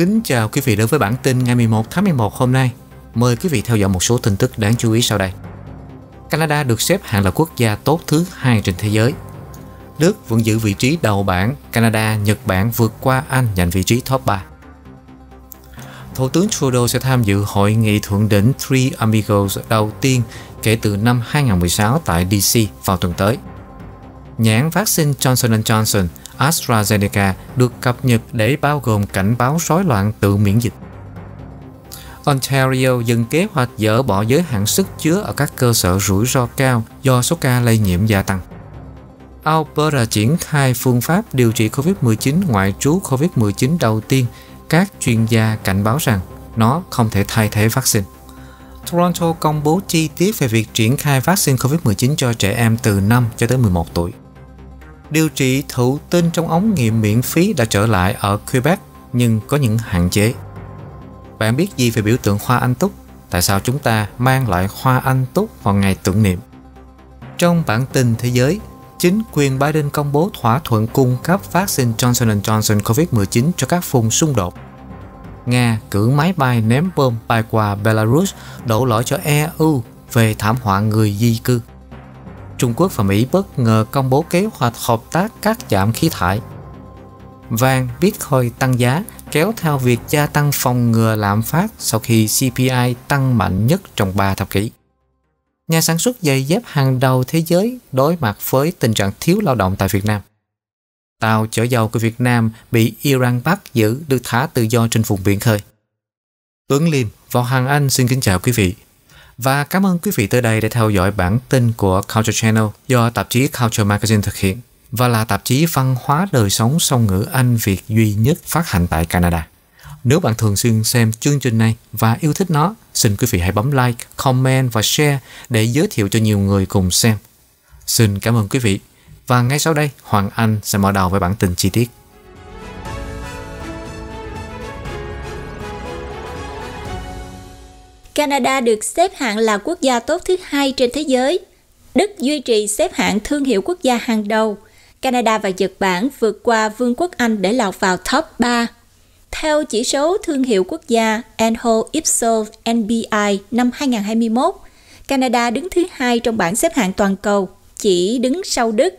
Kính chào quý vị đến với bản tin ngày 11 tháng 11 hôm nay. Mời quý vị theo dõi một số tin tức đáng chú ý sau đây. Canada được xếp hạng là quốc gia tốt thứ hai trên thế giới. Đức vẫn giữ vị trí đầu bảng, Canada, Nhật Bản vượt qua Anh giành vị trí top 3. Thủ tướng Trudeau sẽ tham dự hội nghị thượng đỉnh Three Amigos đầu tiên kể từ năm 2016 tại DC vào tuần tới. Nhãn vaccine Johnson Johnson AstraZeneca được cập nhật để bao gồm cảnh báo rối loạn tự miễn dịch. Ontario dừng kế hoạch dỡ bỏ giới hạn sức chứa ở các cơ sở rủi ro cao do số ca lây nhiễm gia tăng. Alberta triển khai phương pháp điều trị COVID-19 ngoại trú COVID-19 đầu tiên. Các chuyên gia cảnh báo rằng nó không thể thay thế vaccine. Toronto công bố chi tiết về việc triển khai vaccine COVID-19 cho trẻ em từ 5 cho tới 11 tuổi. Điều trị thụ tinh trong ống nghiệm miễn phí đã trở lại ở Quebec nhưng có những hạn chế. Bạn biết gì về biểu tượng hoa anh túc? Tại sao chúng ta mang lại hoa anh túc vào ngày tưởng niệm? Trong bản tin thế giới, chính quyền Biden công bố thỏa thuận cung cấp vaccine Johnson Johnson COVID-19 cho các vùng xung đột. Nga cử máy bay ném bom bay qua Belarus đổ lỗi cho EU về thảm họa người di cư. Trung Quốc và Mỹ bất ngờ công bố kế hoạch hợp tác cắt giảm khí thải. Vàng, Bitcoin tăng giá kéo theo việc gia tăng phòng ngừa lạm phát sau khi CPI tăng mạnh nhất trong 3 thập kỷ. Nhà sản xuất giày dép hàng đầu thế giới đối mặt với tình trạng thiếu lao động tại Việt Nam. Tàu chở dầu của Việt Nam bị Iran bắt giữ được thả tự do trên vùng biển khơi. Tuấn Liêm và Hoàng Anh xin kính chào quý vị. Và cảm ơn quý vị tới đây để theo dõi bản tin của Culture Channel do tạp chí Culture Magazine thực hiện và là tạp chí văn hóa đời sống song ngữ Anh Việt duy nhất phát hành tại Canada. Nếu bạn thường xuyên xem chương trình này và yêu thích nó, xin quý vị hãy bấm like, comment và share để giới thiệu cho nhiều người cùng xem. Xin cảm ơn quý vị. Và ngay sau đây, Hoàng Anh sẽ mở đầu với bản tin chi tiết. Canada được xếp hạng là quốc gia tốt thứ hai trên thế giới. Đức duy trì xếp hạng thương hiệu quốc gia hàng đầu. Canada và Nhật Bản vượt qua Vương quốc Anh để lọt vào top 3. Theo chỉ số thương hiệu quốc gia Enho Ipsos NBI năm 2021, Canada đứng thứ hai trong bảng xếp hạng toàn cầu, chỉ đứng sau Đức.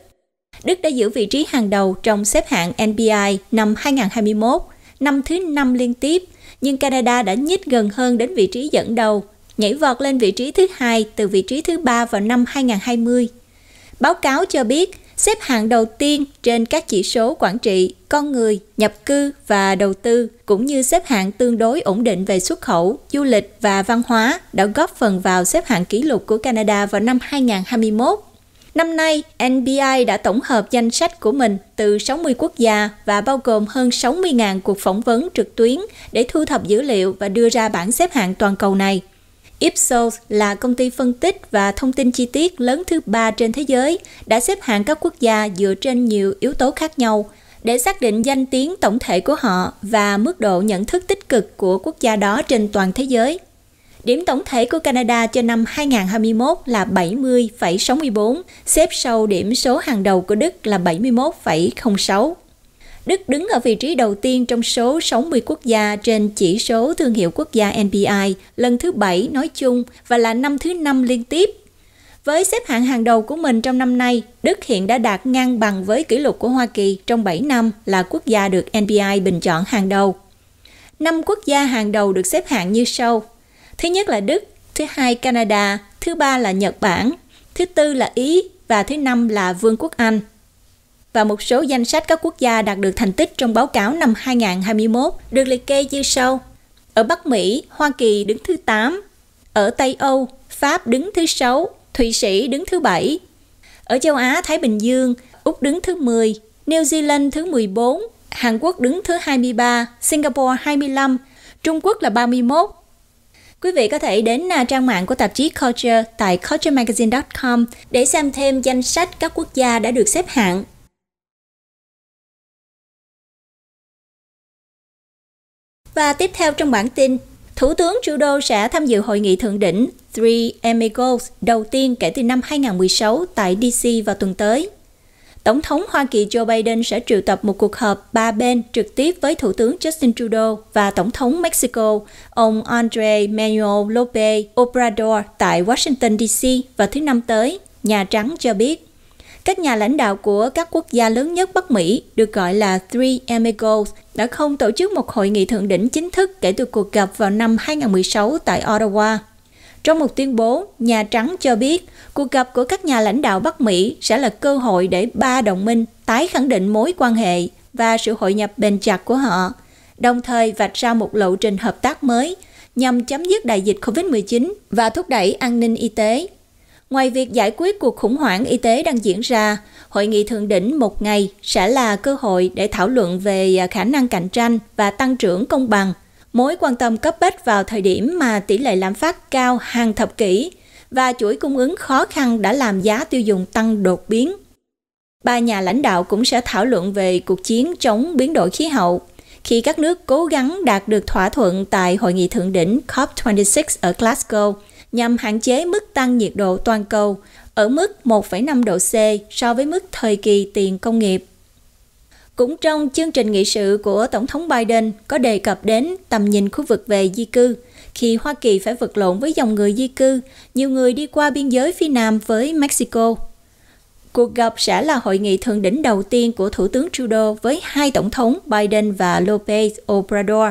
Đức đã giữ vị trí hàng đầu trong xếp hạng NBI năm 2021, năm thứ năm liên tiếp nhưng Canada đã nhích gần hơn đến vị trí dẫn đầu, nhảy vọt lên vị trí thứ hai từ vị trí thứ ba vào năm 2020. Báo cáo cho biết, xếp hạng đầu tiên trên các chỉ số quản trị, con người, nhập cư và đầu tư, cũng như xếp hạng tương đối ổn định về xuất khẩu, du lịch và văn hóa đã góp phần vào xếp hạng kỷ lục của Canada vào năm 2021. Năm nay, NBI đã tổng hợp danh sách của mình từ 60 quốc gia và bao gồm hơn 60.000 cuộc phỏng vấn trực tuyến để thu thập dữ liệu và đưa ra bảng xếp hạng toàn cầu này. Ipsos là công ty phân tích và thông tin chi tiết lớn thứ ba trên thế giới, đã xếp hạng các quốc gia dựa trên nhiều yếu tố khác nhau để xác định danh tiếng tổng thể của họ và mức độ nhận thức tích cực của quốc gia đó trên toàn thế giới. Điểm tổng thể của Canada cho năm 2021 là 70,64, xếp sau điểm số hàng đầu của Đức là 71,06. Đức đứng ở vị trí đầu tiên trong số 60 quốc gia trên chỉ số thương hiệu quốc gia NPI lần thứ 7 nói chung và là năm thứ 5 liên tiếp. Với xếp hạng hàng đầu của mình trong năm nay, Đức hiện đã đạt ngang bằng với kỷ lục của Hoa Kỳ trong 7 năm là quốc gia được NPI bình chọn hàng đầu. Năm quốc gia hàng đầu được xếp hạng như sau: Thứ nhất là Đức, thứ hai Canada, thứ ba là Nhật Bản, thứ tư là Ý và thứ năm là Vương quốc Anh. Và một số danh sách các quốc gia đạt được thành tích trong báo cáo năm 2021 được liệt kê như sau. Ở Bắc Mỹ, Hoa Kỳ đứng thứ 8, ở Tây Âu, Pháp đứng thứ 6, Thụy Sĩ đứng thứ 7. Ở châu Á Thái Bình Dương, Úc đứng thứ 10, New Zealand thứ 14, Hàn Quốc đứng thứ 23, Singapore 25, Trung Quốc là 31, Quý vị có thể đến à, trang mạng của tạp chí Culture tại culturemagazine.com để xem thêm danh sách các quốc gia đã được xếp hạng Và tiếp theo trong bản tin, Thủ tướng Trudeau sẽ tham dự hội nghị thượng đỉnh Three Amigos đầu tiên kể từ năm 2016 tại DC vào tuần tới. Tổng thống Hoa Kỳ Joe Biden sẽ triệu tập một cuộc họp ba bên trực tiếp với Thủ tướng Justin Trudeau và Tổng thống Mexico, ông Andre Manuel López Obrador tại Washington, D.C. vào thứ Năm tới, Nhà Trắng cho biết. Các nhà lãnh đạo của các quốc gia lớn nhất Bắc Mỹ, được gọi là Three Amigos, đã không tổ chức một hội nghị thượng đỉnh chính thức kể từ cuộc gặp vào năm 2016 tại Ottawa. Trong một tuyên bố, Nhà Trắng cho biết cuộc gặp của các nhà lãnh đạo Bắc Mỹ sẽ là cơ hội để ba đồng minh tái khẳng định mối quan hệ và sự hội nhập bền chặt của họ, đồng thời vạch ra một lộ trình hợp tác mới nhằm chấm dứt đại dịch COVID-19 và thúc đẩy an ninh y tế. Ngoài việc giải quyết cuộc khủng hoảng y tế đang diễn ra, hội nghị thượng đỉnh một ngày sẽ là cơ hội để thảo luận về à, khả năng cạnh tranh và tăng trưởng công bằng – mối quan tâm cấp bách vào thời điểm mà tỷ lệ lạm phát cao hàng thập kỷ và chuỗi cung ứng khó khăn đã làm giá tiêu dùng tăng đột biến. Ba nhà lãnh đạo cũng sẽ thảo luận về cuộc chiến chống biến đổi khí hậu khi các nước cố gắng đạt được thỏa thuận tại hội nghị thượng đỉnh COP26 ở Glasgow nhằm hạn chế mức tăng nhiệt độ toàn cầu ở mức 1,5 độ C so với mức thời kỳ tiền công nghiệp. Cũng trong chương trình nghị sự của Tổng thống Biden có đề cập đến tầm nhìn khu vực về di cư. Khi Hoa Kỳ phải vật lộn với dòng người di cư, nhiều người đi qua biên giới phía Nam với Mexico. Cuộc gặp sẽ là hội nghị thượng đỉnh đầu tiên của Thủ tướng Trudeau với hai Tổng thống Biden và Lopez Obrador.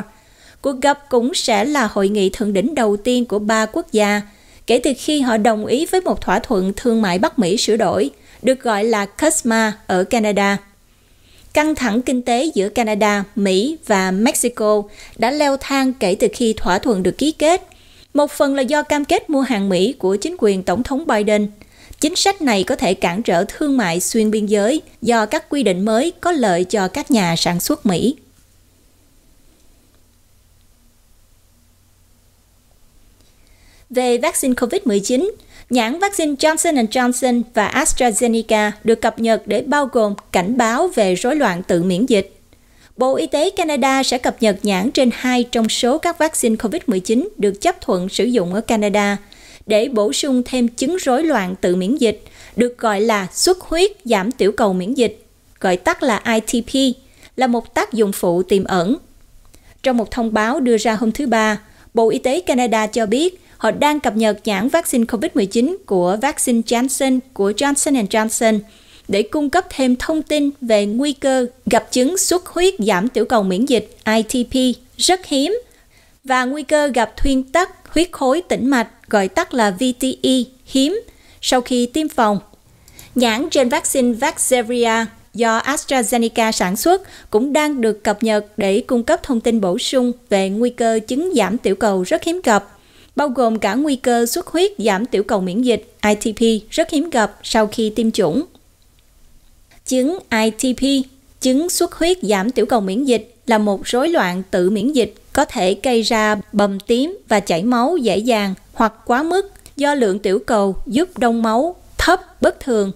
Cuộc gặp cũng sẽ là hội nghị thượng đỉnh đầu tiên của ba quốc gia kể từ khi họ đồng ý với một thỏa thuận thương mại Bắc Mỹ sửa đổi, được gọi là CUSMA ở Canada. Căng thẳng kinh tế giữa Canada, Mỹ và Mexico đã leo thang kể từ khi thỏa thuận được ký kết. Một phần là do cam kết mua hàng Mỹ của chính quyền Tổng thống Biden. Chính sách này có thể cản trở thương mại xuyên biên giới do các quy định mới có lợi cho các nhà sản xuất Mỹ. Về vaccine COVID-19, Nhãn vaccine Johnson Johnson và AstraZeneca được cập nhật để bao gồm cảnh báo về rối loạn tự miễn dịch. Bộ Y tế Canada sẽ cập nhật nhãn trên hai trong số các vaccine COVID-19 được chấp thuận sử dụng ở Canada để bổ sung thêm chứng rối loạn tự miễn dịch, được gọi là xuất huyết giảm tiểu cầu miễn dịch, gọi tắt là ITP, là một tác dụng phụ tiềm ẩn. Trong một thông báo đưa ra hôm thứ Ba, Bộ Y tế Canada cho biết họ đang cập nhật nhãn vaccine COVID-19 của vaccine janssen của Johnson Johnson để cung cấp thêm thông tin về nguy cơ gặp chứng xuất huyết giảm tiểu cầu miễn dịch ITP rất hiếm và nguy cơ gặp thuyên tắc huyết khối tĩnh mạch gọi tắt là VTE hiếm sau khi tiêm phòng. Nhãn trên vaccine Vaxzevria do AstraZeneca sản xuất cũng đang được cập nhật để cung cấp thông tin bổ sung về nguy cơ chứng giảm tiểu cầu rất hiếm gặp bao gồm cả nguy cơ xuất huyết giảm tiểu cầu miễn dịch ITP rất hiếm gặp sau khi tiêm chủng. Chứng ITP, chứng xuất huyết giảm tiểu cầu miễn dịch là một rối loạn tự miễn dịch có thể gây ra bầm tím và chảy máu dễ dàng hoặc quá mức do lượng tiểu cầu giúp đông máu thấp bất thường.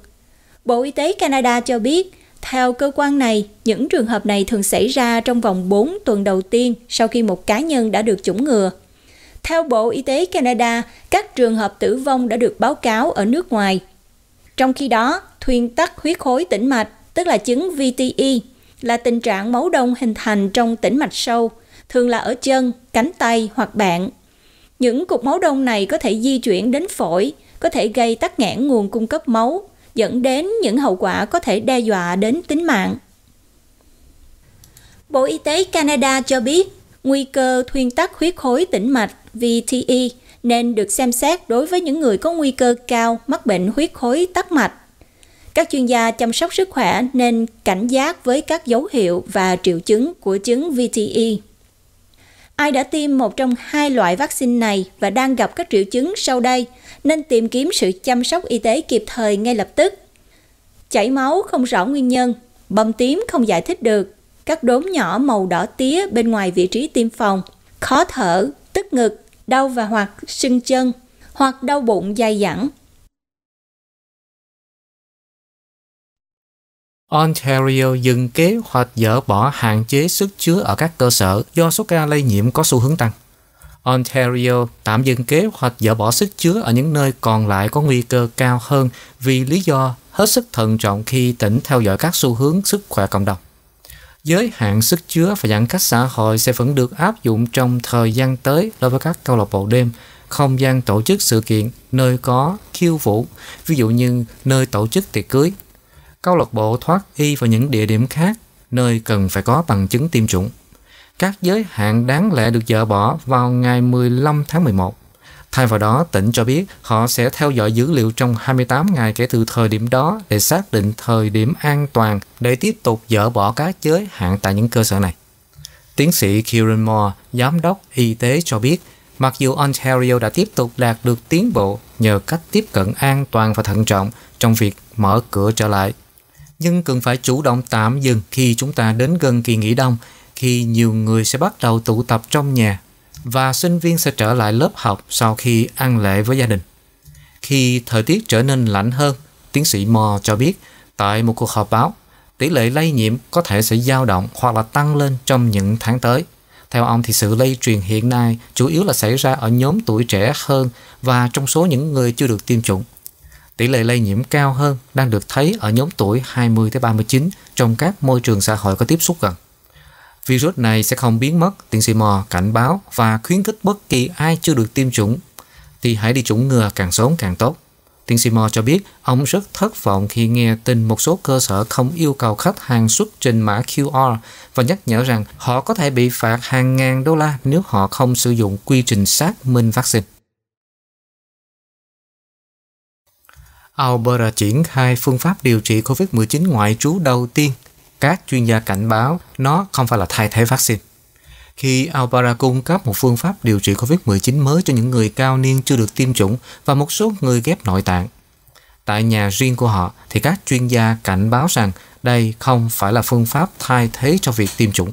Bộ Y tế Canada cho biết, theo cơ quan này, những trường hợp này thường xảy ra trong vòng 4 tuần đầu tiên sau khi một cá nhân đã được chủng ngừa theo Bộ Y tế Canada, các trường hợp tử vong đã được báo cáo ở nước ngoài. Trong khi đó, thuyền tắc huyết khối tĩnh mạch, tức là chứng VTE, là tình trạng máu đông hình thành trong tĩnh mạch sâu, thường là ở chân, cánh tay hoặc bạn. Những cục máu đông này có thể di chuyển đến phổi, có thể gây tắc nghẽn nguồn cung cấp máu, dẫn đến những hậu quả có thể đe dọa đến tính mạng. Bộ Y tế Canada cho biết, nguy cơ thuyên tắc huyết khối tĩnh mạch VTE nên được xem xét đối với những người có nguy cơ cao mắc bệnh huyết khối tắc mạch. Các chuyên gia chăm sóc sức khỏe nên cảnh giác với các dấu hiệu và triệu chứng của chứng VTE. Ai đã tiêm một trong hai loại vaccine này và đang gặp các triệu chứng sau đây nên tìm kiếm sự chăm sóc y tế kịp thời ngay lập tức. Chảy máu không rõ nguyên nhân, bầm tím không giải thích được, các đốm nhỏ màu đỏ tía bên ngoài vị trí tiêm phòng, khó thở, tức ngực, đau và hoặc sưng chân, hoặc đau bụng dai dẳng. Ontario dừng kế hoạch dỡ bỏ hạn chế sức chứa ở các cơ sở do số ca lây nhiễm có xu hướng tăng. Ontario tạm dừng kế hoạch dỡ bỏ sức chứa ở những nơi còn lại có nguy cơ cao hơn vì lý do hết sức thận trọng khi tỉnh theo dõi các xu hướng sức khỏe cộng đồng. Giới hạn sức chứa và giãn cách xã hội sẽ vẫn được áp dụng trong thời gian tới đối với các câu lạc bộ đêm, không gian tổ chức sự kiện nơi có khiêu vũ, ví dụ như nơi tổ chức tiệc cưới. Câu lạc bộ thoát y và những địa điểm khác nơi cần phải có bằng chứng tiêm chủng. Các giới hạn đáng lẽ được dỡ bỏ vào ngày 15 tháng 11. Thay vào đó, tỉnh cho biết họ sẽ theo dõi dữ liệu trong 28 ngày kể từ thời điểm đó để xác định thời điểm an toàn để tiếp tục dỡ bỏ các giới hạn tại những cơ sở này. Tiến sĩ Kieran Moore, giám đốc y tế cho biết, mặc dù Ontario đã tiếp tục đạt được tiến bộ nhờ cách tiếp cận an toàn và thận trọng trong việc mở cửa trở lại, nhưng cần phải chủ động tạm dừng khi chúng ta đến gần kỳ nghỉ đông, khi nhiều người sẽ bắt đầu tụ tập trong nhà và sinh viên sẽ trở lại lớp học sau khi ăn lễ với gia đình. Khi thời tiết trở nên lạnh hơn, tiến sĩ Mo cho biết tại một cuộc họp báo, tỷ lệ lây nhiễm có thể sẽ dao động hoặc là tăng lên trong những tháng tới. Theo ông thì sự lây truyền hiện nay chủ yếu là xảy ra ở nhóm tuổi trẻ hơn và trong số những người chưa được tiêm chủng. Tỷ lệ lây nhiễm cao hơn đang được thấy ở nhóm tuổi 20 tới 39 trong các môi trường xã hội có tiếp xúc gần virus này sẽ không biến mất, tiến sĩ Mò cảnh báo và khuyến khích bất kỳ ai chưa được tiêm chủng thì hãy đi chủng ngừa càng sớm càng tốt. Tiến sĩ Mò cho biết ông rất thất vọng khi nghe tin một số cơ sở không yêu cầu khách hàng xuất trình mã QR và nhắc nhở rằng họ có thể bị phạt hàng ngàn đô la nếu họ không sử dụng quy trình xác minh vaccine. Alberta triển khai phương pháp điều trị COVID-19 ngoại trú đầu tiên các chuyên gia cảnh báo nó không phải là thay thế vaccine. Khi Alpara cung cấp một phương pháp điều trị COVID-19 mới cho những người cao niên chưa được tiêm chủng và một số người ghép nội tạng. Tại nhà riêng của họ thì các chuyên gia cảnh báo rằng đây không phải là phương pháp thay thế cho việc tiêm chủng.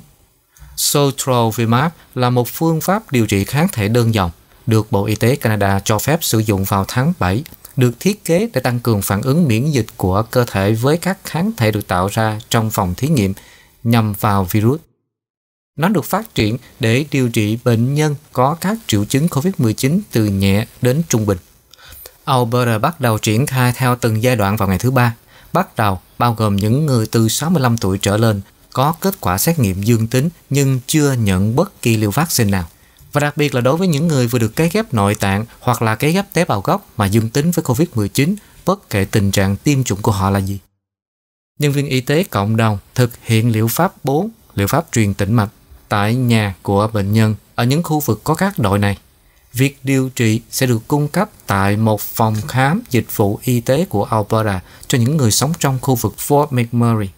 Sotrovimab là một phương pháp điều trị kháng thể đơn dòng được Bộ Y tế Canada cho phép sử dụng vào tháng 7 được thiết kế để tăng cường phản ứng miễn dịch của cơ thể với các kháng thể được tạo ra trong phòng thí nghiệm nhằm vào virus. Nó được phát triển để điều trị bệnh nhân có các triệu chứng COVID-19 từ nhẹ đến trung bình. Alberta bắt đầu triển khai theo từng giai đoạn vào ngày thứ ba, bắt đầu bao gồm những người từ 65 tuổi trở lên có kết quả xét nghiệm dương tính nhưng chưa nhận bất kỳ liều vaccine nào. Và đặc biệt là đối với những người vừa được cấy ghép nội tạng hoặc là cấy ghép tế bào gốc mà dương tính với COVID-19, bất kể tình trạng tiêm chủng của họ là gì. Nhân viên y tế cộng đồng thực hiện liệu pháp 4, liệu pháp truyền tĩnh mạch tại nhà của bệnh nhân ở những khu vực có các đội này. Việc điều trị sẽ được cung cấp tại một phòng khám dịch vụ y tế của Alberta cho những người sống trong khu vực Fort McMurray.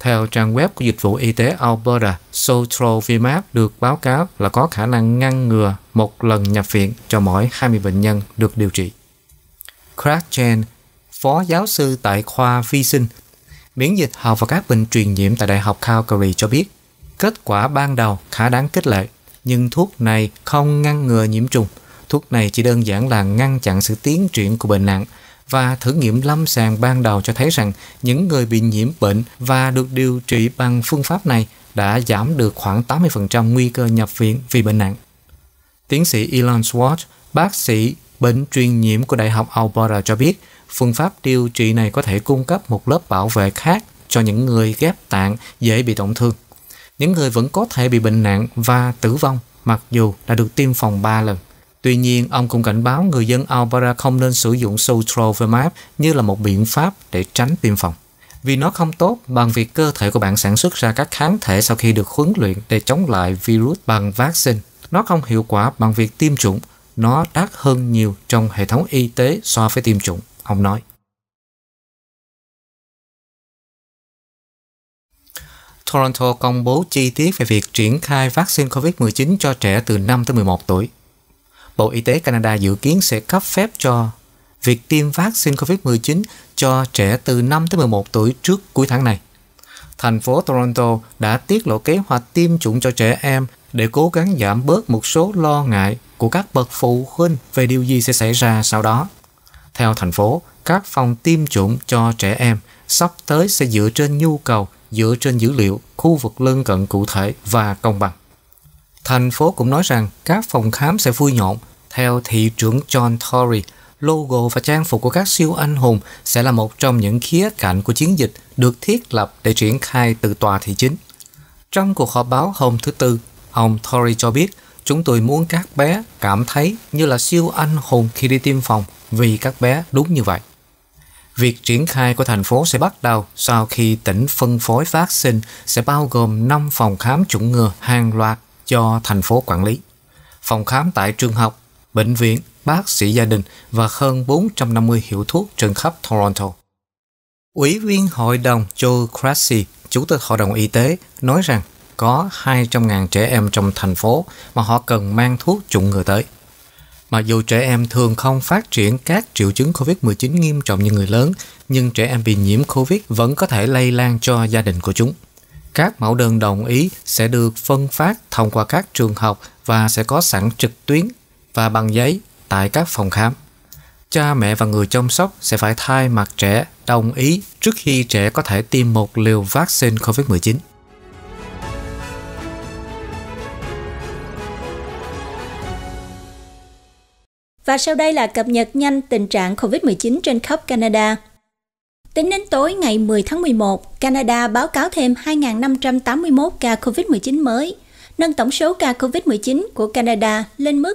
Theo trang web của dịch vụ y tế Alberta, Sotrovimab được báo cáo là có khả năng ngăn ngừa một lần nhập viện cho mỗi 20 bệnh nhân được điều trị. Craig Chen, phó giáo sư tại khoa vi sinh, miễn dịch học và các bệnh truyền nhiễm tại Đại học Calgary cho biết, kết quả ban đầu khá đáng khích lệ, nhưng thuốc này không ngăn ngừa nhiễm trùng. Thuốc này chỉ đơn giản là ngăn chặn sự tiến triển của bệnh nặng và thử nghiệm lâm sàng ban đầu cho thấy rằng những người bị nhiễm bệnh và được điều trị bằng phương pháp này đã giảm được khoảng 80% nguy cơ nhập viện vì bệnh nặng. Tiến sĩ Elon Schwartz, bác sĩ bệnh truyền nhiễm của Đại học Alberta cho biết, phương pháp điều trị này có thể cung cấp một lớp bảo vệ khác cho những người ghép tạng dễ bị tổn thương. Những người vẫn có thể bị bệnh nặng và tử vong mặc dù đã được tiêm phòng 3 lần. Tuy nhiên, ông cũng cảnh báo người dân Alberta không nên sử dụng Sutro như là một biện pháp để tránh tiêm phòng vì nó không tốt bằng việc cơ thể của bạn sản xuất ra các kháng thể sau khi được huấn luyện để chống lại virus bằng vaccine. Nó không hiệu quả bằng việc tiêm chủng, nó đắt hơn nhiều trong hệ thống y tế so với tiêm chủng, ông nói. Toronto công bố chi tiết về việc triển khai vaccine COVID-19 cho trẻ từ 5 tới 11 tuổi. Bộ Y tế Canada dự kiến sẽ cấp phép cho việc tiêm vaccine COVID-19 cho trẻ từ 5 tới 11 tuổi trước cuối tháng này. Thành phố Toronto đã tiết lộ kế hoạch tiêm chủng cho trẻ em để cố gắng giảm bớt một số lo ngại của các bậc phụ huynh về điều gì sẽ xảy ra sau đó. Theo thành phố, các phòng tiêm chủng cho trẻ em sắp tới sẽ dựa trên nhu cầu, dựa trên dữ liệu, khu vực lân cận cụ thể và công bằng. Thành phố cũng nói rằng các phòng khám sẽ vui nhộn theo thị trưởng John Tory, logo và trang phục của các siêu anh hùng sẽ là một trong những khía cạnh của chiến dịch được thiết lập để triển khai từ tòa thị chính. Trong cuộc họp báo hôm thứ Tư, ông Tory cho biết chúng tôi muốn các bé cảm thấy như là siêu anh hùng khi đi tiêm phòng vì các bé đúng như vậy. Việc triển khai của thành phố sẽ bắt đầu sau khi tỉnh phân phối vaccine sẽ bao gồm 5 phòng khám chủng ngừa hàng loạt cho thành phố quản lý. Phòng khám tại trường học, bệnh viện, bác sĩ gia đình và hơn 450 hiệu thuốc trên khắp Toronto. Ủy viên hội đồng Joe Cressy, Chủ tịch Hội đồng Y tế, nói rằng có 200.000 trẻ em trong thành phố mà họ cần mang thuốc chủng ngừa tới. Mặc dù trẻ em thường không phát triển các triệu chứng COVID-19 nghiêm trọng như người lớn, nhưng trẻ em bị nhiễm COVID vẫn có thể lây lan cho gia đình của chúng. Các mẫu đơn đồng ý sẽ được phân phát thông qua các trường học và sẽ có sẵn trực tuyến và bằng giấy tại các phòng khám. Cha mẹ và người chăm sóc sẽ phải thay mặt trẻ đồng ý trước khi trẻ có thể tiêm một liều vaccine COVID-19. Và sau đây là cập nhật nhanh tình trạng COVID-19 trên khắp Canada. Tính đến tối ngày 10 tháng 11, Canada báo cáo thêm 2.581 ca COVID-19 mới, nâng tổng số ca COVID-19 của Canada lên mức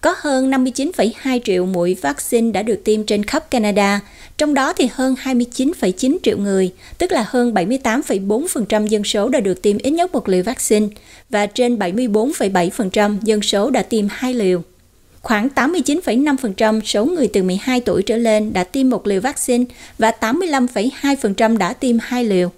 có hơn 59,2 triệu mũi vaccine đã được tiêm trên khắp Canada, trong đó thì hơn 29,9 triệu người, tức là hơn 78,4% dân số đã được tiêm ít nhất một liều vaccine và trên 74,7% dân số đã tiêm hai liều. Khoảng 89,5% số người từ 12 tuổi trở lên đã tiêm một liều vaccine và 85,2% đã tiêm hai liều.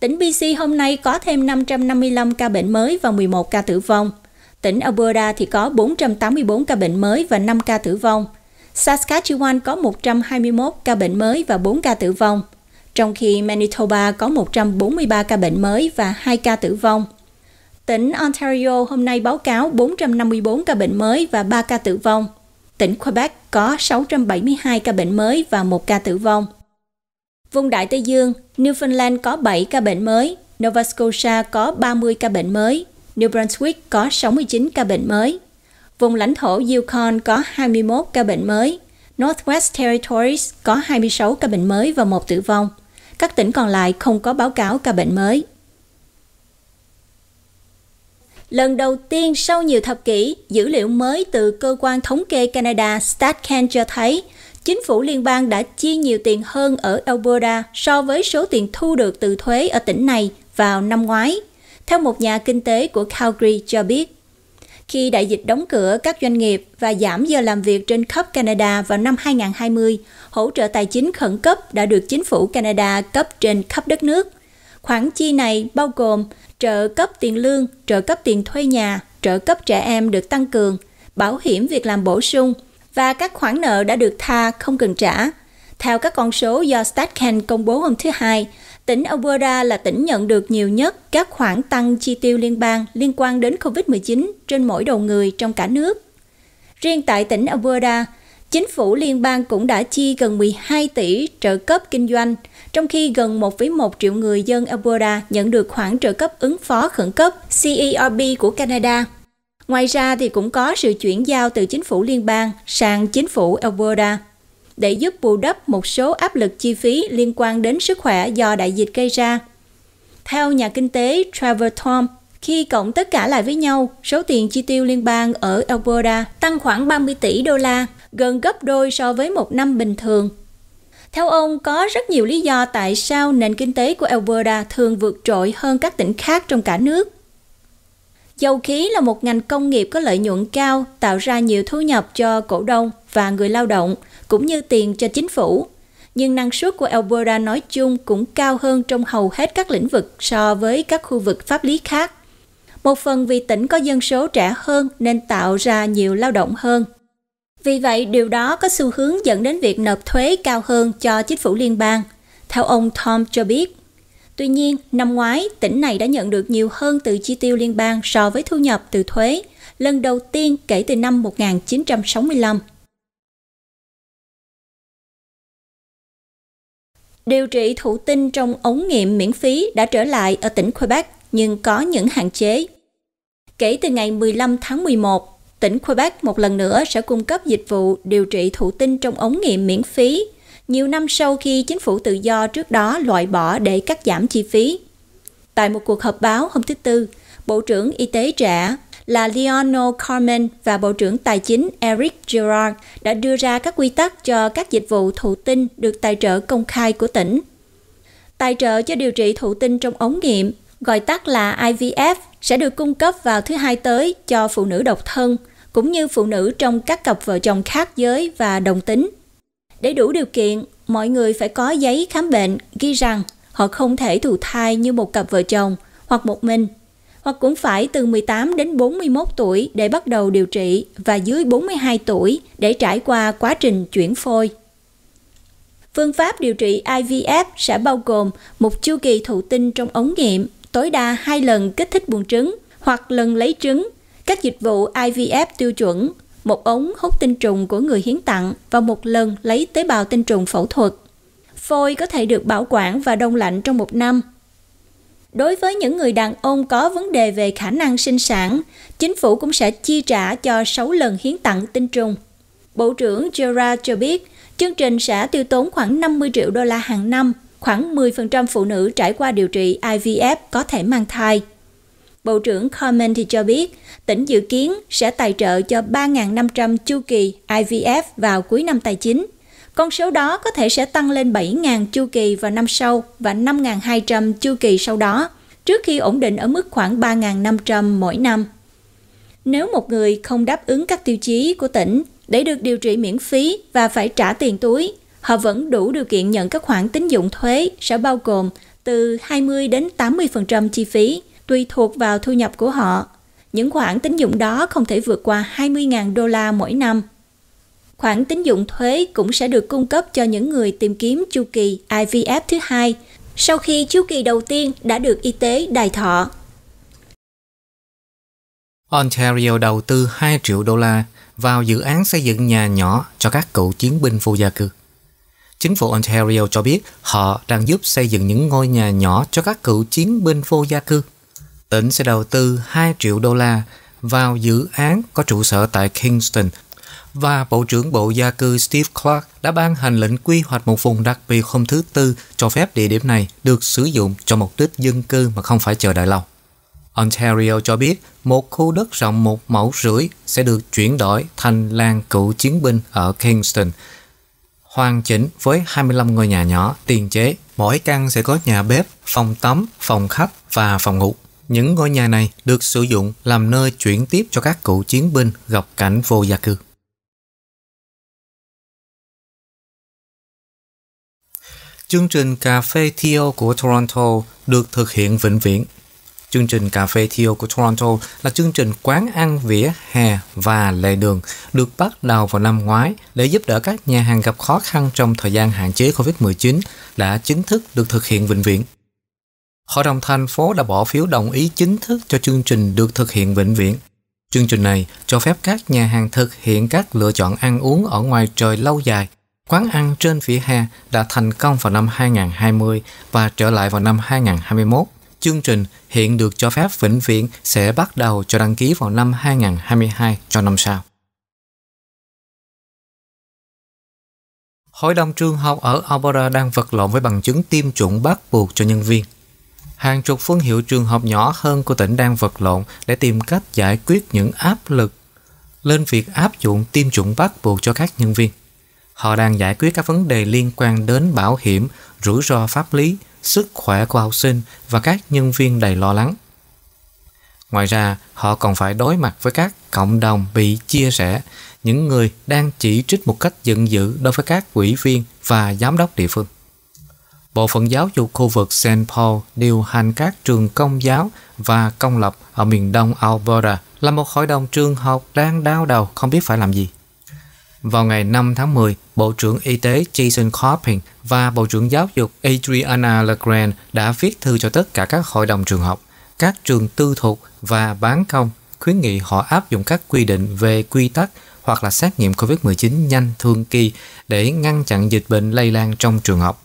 Tỉnh BC hôm nay có thêm 555 ca bệnh mới và 11 ca tử vong – Tỉnh Alberta thì có 484 ca bệnh mới và 5 ca tử vong. Saskatchewan có 121 ca bệnh mới và 4 ca tử vong, trong khi Manitoba có 143 ca bệnh mới và 2 ca tử vong. Tỉnh Ontario hôm nay báo cáo 454 ca bệnh mới và 3 ca tử vong. Tỉnh Quebec có 672 ca bệnh mới và 1 ca tử vong. Vùng Đại Tây Dương, Newfoundland có 7 ca bệnh mới, Nova Scotia có 30 ca bệnh mới, New Brunswick có 69 ca bệnh mới. Vùng lãnh thổ Yukon có 21 ca bệnh mới. Northwest Territories có 26 ca bệnh mới và một tử vong. Các tỉnh còn lại không có báo cáo ca bệnh mới. Lần đầu tiên sau nhiều thập kỷ, dữ liệu mới từ cơ quan thống kê Canada StatCan cho thấy chính phủ liên bang đã chi nhiều tiền hơn ở Alberta so với số tiền thu được từ thuế ở tỉnh này vào năm ngoái – theo một nhà kinh tế của Calgary cho biết. Khi đại dịch đóng cửa các doanh nghiệp và giảm giờ làm việc trên khắp Canada vào năm 2020, hỗ trợ tài chính khẩn cấp đã được chính phủ Canada cấp trên khắp đất nước. Khoản chi này bao gồm trợ cấp tiền lương, trợ cấp tiền thuê nhà, trợ cấp trẻ em được tăng cường, bảo hiểm việc làm bổ sung và các khoản nợ đã được tha không cần trả. Theo các con số do StatCan công bố hôm thứ Hai, Tỉnh Alberta là tỉnh nhận được nhiều nhất các khoản tăng chi tiêu liên bang liên quan đến COVID-19 trên mỗi đầu người trong cả nước. Riêng tại tỉnh Alberta, chính phủ liên bang cũng đã chi gần 12 tỷ trợ cấp kinh doanh, trong khi gần 1,1 triệu người dân Alberta nhận được khoản trợ cấp ứng phó khẩn cấp CERB của Canada. Ngoài ra thì cũng có sự chuyển giao từ chính phủ liên bang sang chính phủ Alberta để giúp bù đắp một số áp lực chi phí liên quan đến sức khỏe do đại dịch gây ra. Theo nhà kinh tế Trevor Tom, khi cộng tất cả lại với nhau, số tiền chi tiêu liên bang ở Alberta tăng khoảng 30 tỷ đô la, gần gấp đôi so với một năm bình thường. Theo ông, có rất nhiều lý do tại sao nền kinh tế của Alberta thường vượt trội hơn các tỉnh khác trong cả nước. Dầu khí là một ngành công nghiệp có lợi nhuận cao, tạo ra nhiều thu nhập cho cổ đông, và người lao động, cũng như tiền cho chính phủ. Nhưng năng suất của Alberta nói chung cũng cao hơn trong hầu hết các lĩnh vực so với các khu vực pháp lý khác. Một phần vì tỉnh có dân số trẻ hơn nên tạo ra nhiều lao động hơn. Vì vậy, điều đó có xu hướng dẫn đến việc nộp thuế cao hơn cho chính phủ liên bang, theo ông Tom cho biết. Tuy nhiên, năm ngoái, tỉnh này đã nhận được nhiều hơn từ chi tiêu liên bang so với thu nhập từ thuế, lần đầu tiên kể từ năm 1965. Điều trị thụ tinh trong ống nghiệm miễn phí đã trở lại ở tỉnh Quebec nhưng có những hạn chế. Kể từ ngày 15 tháng 11, tỉnh Quebec một lần nữa sẽ cung cấp dịch vụ điều trị thụ tinh trong ống nghiệm miễn phí, nhiều năm sau khi chính phủ tự do trước đó loại bỏ để cắt giảm chi phí. Tại một cuộc họp báo hôm thứ Tư, Bộ trưởng Y tế trẻ là Leonel Carmen và Bộ trưởng Tài chính Eric Girard đã đưa ra các quy tắc cho các dịch vụ thụ tinh được tài trợ công khai của tỉnh. Tài trợ cho điều trị thụ tinh trong ống nghiệm, gọi tắt là IVF, sẽ được cung cấp vào thứ hai tới cho phụ nữ độc thân, cũng như phụ nữ trong các cặp vợ chồng khác giới và đồng tính. Để đủ điều kiện, mọi người phải có giấy khám bệnh ghi rằng họ không thể thụ thai như một cặp vợ chồng hoặc một mình hoặc cũng phải từ 18 đến 41 tuổi để bắt đầu điều trị và dưới 42 tuổi để trải qua quá trình chuyển phôi. Phương pháp điều trị IVF sẽ bao gồm một chu kỳ thụ tinh trong ống nghiệm, tối đa 2 lần kích thích buồng trứng hoặc lần lấy trứng, các dịch vụ IVF tiêu chuẩn, một ống hút tinh trùng của người hiến tặng và một lần lấy tế bào tinh trùng phẫu thuật. Phôi có thể được bảo quản và đông lạnh trong một năm – đối với những người đàn ông có vấn đề về khả năng sinh sản, chính phủ cũng sẽ chi trả cho 6 lần hiến tặng tinh trùng. Bộ trưởng Gerard cho biết, chương trình sẽ tiêu tốn khoảng 50 triệu đô la hàng năm, khoảng 10% phụ nữ trải qua điều trị IVF có thể mang thai. Bộ trưởng Coleman thì cho biết, tỉnh dự kiến sẽ tài trợ cho 3.500 chu kỳ IVF vào cuối năm tài chính – con số đó có thể sẽ tăng lên 7.000 chu kỳ vào năm sau và 5.200 chu kỳ sau đó, trước khi ổn định ở mức khoảng 3.500 mỗi năm. Nếu một người không đáp ứng các tiêu chí của tỉnh để được điều trị miễn phí và phải trả tiền túi, họ vẫn đủ điều kiện nhận các khoản tín dụng thuế sẽ bao gồm từ 20 đến 80% chi phí, tùy thuộc vào thu nhập của họ. Những khoản tín dụng đó không thể vượt qua 20.000 đô la mỗi năm khoản tín dụng thuế cũng sẽ được cung cấp cho những người tìm kiếm chu kỳ IVF thứ hai sau khi chu kỳ đầu tiên đã được y tế đài thọ. Ontario đầu tư 2 triệu đô la vào dự án xây dựng nhà nhỏ cho các cựu chiến binh vô gia cư. Chính phủ Ontario cho biết họ đang giúp xây dựng những ngôi nhà nhỏ cho các cựu chiến binh vô gia cư. Tỉnh sẽ đầu tư 2 triệu đô la vào dự án có trụ sở tại Kingston và Bộ trưởng Bộ Gia cư Steve Clark đã ban hành lệnh quy hoạch một vùng đặc biệt hôm thứ Tư cho phép địa điểm này được sử dụng cho mục đích dân cư mà không phải chờ đợi lâu. Ontario cho biết một khu đất rộng một mẫu rưỡi sẽ được chuyển đổi thành làng cựu chiến binh ở Kingston, hoàn chỉnh với 25 ngôi nhà nhỏ tiền chế. Mỗi căn sẽ có nhà bếp, phòng tắm, phòng khách và phòng ngủ. Những ngôi nhà này được sử dụng làm nơi chuyển tiếp cho các cựu chiến binh gặp cảnh vô gia cư. Chương trình Cà phê Theo của Toronto được thực hiện vĩnh viễn. Chương trình Cà phê Theo của Toronto là chương trình quán ăn vỉa hè và lề đường được bắt đầu vào năm ngoái để giúp đỡ các nhà hàng gặp khó khăn trong thời gian hạn chế COVID-19 đã chính thức được thực hiện vĩnh viễn. Hội đồng thành phố đã bỏ phiếu đồng ý chính thức cho chương trình được thực hiện vĩnh viễn. Chương trình này cho phép các nhà hàng thực hiện các lựa chọn ăn uống ở ngoài trời lâu dài Quán ăn trên vỉa hè đã thành công vào năm 2020 và trở lại vào năm 2021. Chương trình hiện được cho phép vĩnh viễn sẽ bắt đầu cho đăng ký vào năm 2022 cho năm sau. Hội đồng trường học ở Alberta đang vật lộn với bằng chứng tiêm chủng bắt buộc cho nhân viên. Hàng chục phương hiệu trường học nhỏ hơn của tỉnh đang vật lộn để tìm cách giải quyết những áp lực lên việc áp dụng tiêm chủng bắt buộc cho các nhân viên. Họ đang giải quyết các vấn đề liên quan đến bảo hiểm, rủi ro pháp lý, sức khỏe của học sinh và các nhân viên đầy lo lắng. Ngoài ra, họ còn phải đối mặt với các cộng đồng bị chia sẻ, những người đang chỉ trích một cách giận dữ đối với các quỹ viên và giám đốc địa phương. Bộ phận giáo dục khu vực St. Paul điều hành các trường công giáo và công lập ở miền đông Alberta là một hội đồng trường học đang đau đầu không biết phải làm gì. Vào ngày 5 tháng 10, Bộ trưởng Y tế Jason Corbyn và Bộ trưởng Giáo dục Adriana Legrand đã viết thư cho tất cả các hội đồng trường học, các trường tư thục và bán công khuyến nghị họ áp dụng các quy định về quy tắc hoặc là xét nghiệm COVID-19 nhanh thường kỳ để ngăn chặn dịch bệnh lây lan trong trường học.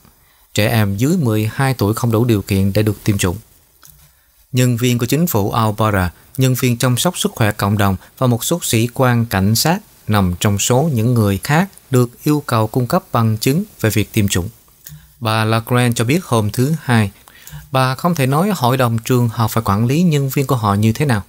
Trẻ em dưới 12 tuổi không đủ điều kiện để được tiêm chủng. Nhân viên của chính phủ Alberta, nhân viên chăm sóc sức khỏe cộng đồng và một số sĩ quan cảnh sát nằm trong số những người khác được yêu cầu cung cấp bằng chứng về việc tiêm chủng. Bà Lagrange cho biết hôm thứ Hai, bà không thể nói hội đồng trường học phải quản lý nhân viên của họ như thế nào.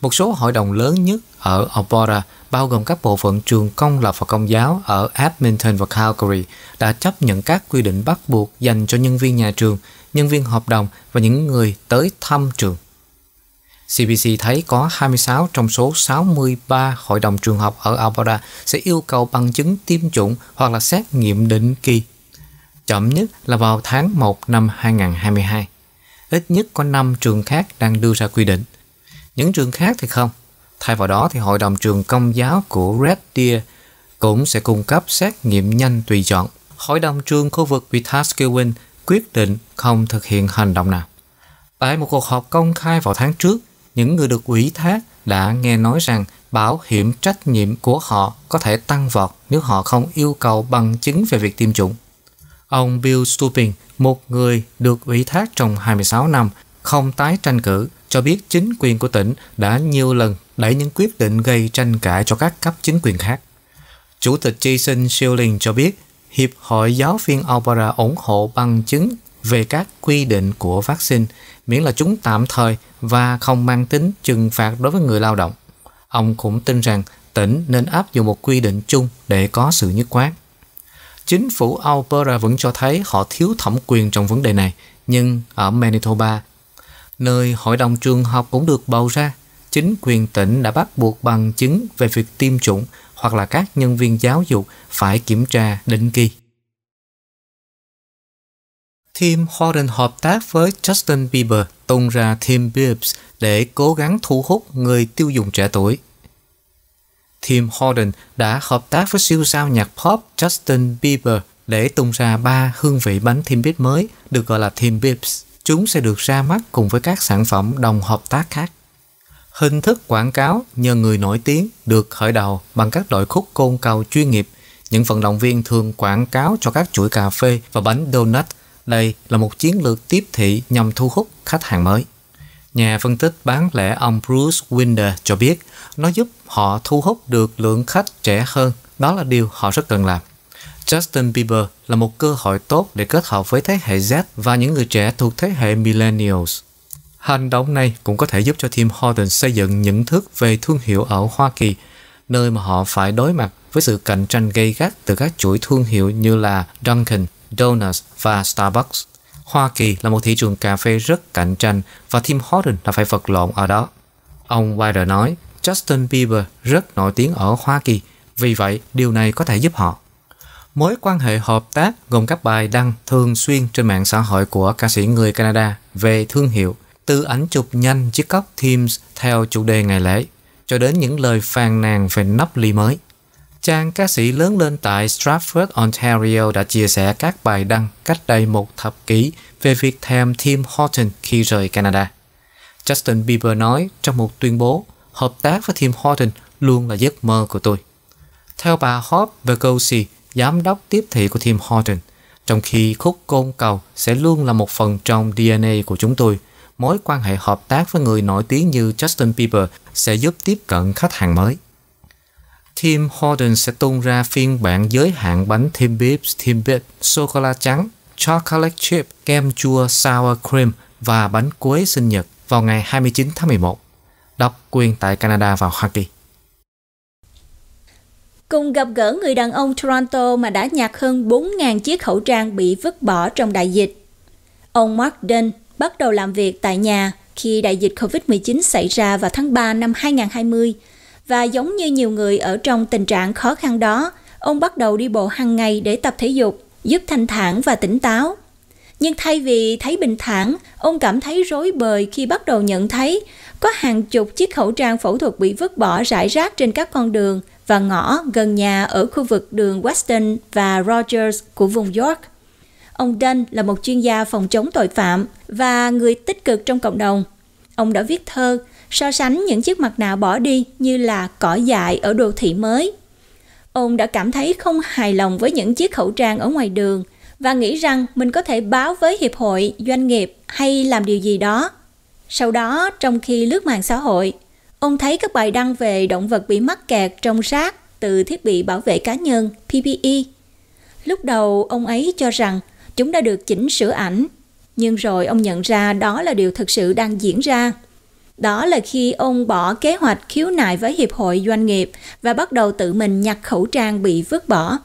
Một số hội đồng lớn nhất ở Alberta, bao gồm các bộ phận trường công lập và công giáo ở Edmonton và Calgary, đã chấp nhận các quy định bắt buộc dành cho nhân viên nhà trường, nhân viên hợp đồng và những người tới thăm trường. CBC thấy có 26 trong số 63 hội đồng trường học ở Alberta sẽ yêu cầu bằng chứng tiêm chủng hoặc là xét nghiệm định kỳ, chậm nhất là vào tháng 1 năm 2022. Ít nhất có 5 trường khác đang đưa ra quy định. Những trường khác thì không. Thay vào đó thì Hội đồng trường Công giáo của Red Deer cũng sẽ cung cấp xét nghiệm nhanh tùy chọn. Hội đồng trường khu vực Wetaskiwin quyết định không thực hiện hành động nào. Tại một cuộc họp công khai vào tháng trước, những người được ủy thác đã nghe nói rằng bảo hiểm trách nhiệm của họ có thể tăng vọt nếu họ không yêu cầu bằng chứng về việc tiêm chủng. Ông Bill Stupin, một người được ủy thác trong 26 năm, không tái tranh cử, cho biết chính quyền của tỉnh đã nhiều lần đẩy những quyết định gây tranh cãi cho các cấp chính quyền khác. Chủ tịch Jason Schilling cho biết Hiệp hội Giáo viên Opera ủng hộ bằng chứng về các quy định của vaccine miễn là chúng tạm thời và không mang tính trừng phạt đối với người lao động. Ông cũng tin rằng tỉnh nên áp dụng một quy định chung để có sự nhất quán. Chính phủ Alberta vẫn cho thấy họ thiếu thẩm quyền trong vấn đề này, nhưng ở Manitoba, nơi hội đồng trường học cũng được bầu ra, chính quyền tỉnh đã bắt buộc bằng chứng về việc tiêm chủng hoặc là các nhân viên giáo dục phải kiểm tra định kỳ. Tim Horton hợp tác với Justin Bieber tung ra Tim Biebs để cố gắng thu hút người tiêu dùng trẻ tuổi. Tim Horton đã hợp tác với siêu sao nhạc pop Justin Bieber để tung ra ba hương vị bánh Tim Biebs mới được gọi là Tim Biebs. Chúng sẽ được ra mắt cùng với các sản phẩm đồng hợp tác khác. Hình thức quảng cáo nhờ người nổi tiếng được khởi đầu bằng các đội khúc côn cầu chuyên nghiệp. Những vận động viên thường quảng cáo cho các chuỗi cà phê và bánh donut – đây là một chiến lược tiếp thị nhằm thu hút khách hàng mới. Nhà phân tích bán lẻ ông Bruce Winder cho biết nó giúp họ thu hút được lượng khách trẻ hơn, đó là điều họ rất cần làm. Justin Bieber là một cơ hội tốt để kết hợp với thế hệ Z và những người trẻ thuộc thế hệ Millennials. Hành động này cũng có thể giúp cho Tim Hortons xây dựng những thức về thương hiệu ở Hoa Kỳ, nơi mà họ phải đối mặt với sự cạnh tranh gay gắt từ các chuỗi thương hiệu như là Dunkin', Donuts và Starbucks. Hoa Kỳ là một thị trường cà phê rất cạnh tranh và Tim Hortons là phải vật lộn ở đó. Ông Wilder nói, Justin Bieber rất nổi tiếng ở Hoa Kỳ, vì vậy điều này có thể giúp họ. Mối quan hệ hợp tác gồm các bài đăng thường xuyên trên mạng xã hội của ca sĩ người Canada về thương hiệu, từ ảnh chụp nhanh chiếc cốc Teams theo chủ đề ngày lễ, cho đến những lời phàn nàn về nắp ly mới. Chàng ca sĩ lớn lên tại Stratford, Ontario đã chia sẻ các bài đăng cách đây một thập kỷ về việc thèm Tim Horton khi rời Canada. Justin Bieber nói trong một tuyên bố, hợp tác với Tim Horton luôn là giấc mơ của tôi. Theo bà Hope Vergosi, giám đốc tiếp thị của Tim Horton, trong khi khúc côn cầu sẽ luôn là một phần trong DNA của chúng tôi, mối quan hệ hợp tác với người nổi tiếng như Justin Bieber sẽ giúp tiếp cận khách hàng mới. Tim Hortons sẽ tung ra phiên bản giới hạn bánh Tim Bibbs, Tim Bibbs, sô-cô-la trắng, chocolate chip, kem chua sour cream và bánh quế sinh nhật vào ngày 29 tháng 11. Độc quyền tại Canada và Hoa Kỳ. Cùng gặp gỡ người đàn ông Toronto mà đã nhặt hơn 4.000 chiếc khẩu trang bị vứt bỏ trong đại dịch. Ông Mark Dunn bắt đầu làm việc tại nhà khi đại dịch COVID-19 xảy ra vào tháng 3 năm 2020 và giống như nhiều người ở trong tình trạng khó khăn đó, ông bắt đầu đi bộ hàng ngày để tập thể dục, giúp thanh thản và tỉnh táo. Nhưng thay vì thấy bình thản, ông cảm thấy rối bời khi bắt đầu nhận thấy có hàng chục chiếc khẩu trang phẫu thuật bị vứt bỏ rải rác trên các con đường và ngõ gần nhà ở khu vực đường Weston và Rogers của vùng York. Ông Dan là một chuyên gia phòng chống tội phạm và người tích cực trong cộng đồng. Ông đã viết thơ so sánh những chiếc mặt nạ bỏ đi như là cỏ dại ở đô thị mới. Ông đã cảm thấy không hài lòng với những chiếc khẩu trang ở ngoài đường và nghĩ rằng mình có thể báo với hiệp hội, doanh nghiệp hay làm điều gì đó. Sau đó, trong khi lướt mạng xã hội, ông thấy các bài đăng về động vật bị mắc kẹt trong rác từ thiết bị bảo vệ cá nhân PPE. Lúc đầu, ông ấy cho rằng chúng đã được chỉnh sửa ảnh, nhưng rồi ông nhận ra đó là điều thực sự đang diễn ra. Đó là khi ông bỏ kế hoạch khiếu nại với Hiệp hội Doanh nghiệp và bắt đầu tự mình nhặt khẩu trang bị vứt bỏ.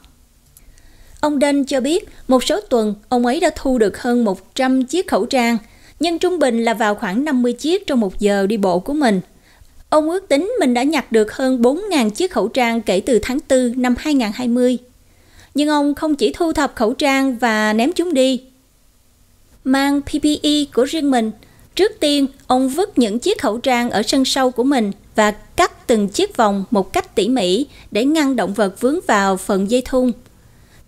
Ông Đinh cho biết một số tuần ông ấy đã thu được hơn 100 chiếc khẩu trang, nhưng trung bình là vào khoảng 50 chiếc trong một giờ đi bộ của mình. Ông ước tính mình đã nhặt được hơn 4.000 chiếc khẩu trang kể từ tháng 4 năm 2020. Nhưng ông không chỉ thu thập khẩu trang và ném chúng đi. Mang PPE của riêng mình – Trước tiên, ông vứt những chiếc khẩu trang ở sân sau của mình và cắt từng chiếc vòng một cách tỉ mỉ để ngăn động vật vướng vào phần dây thun.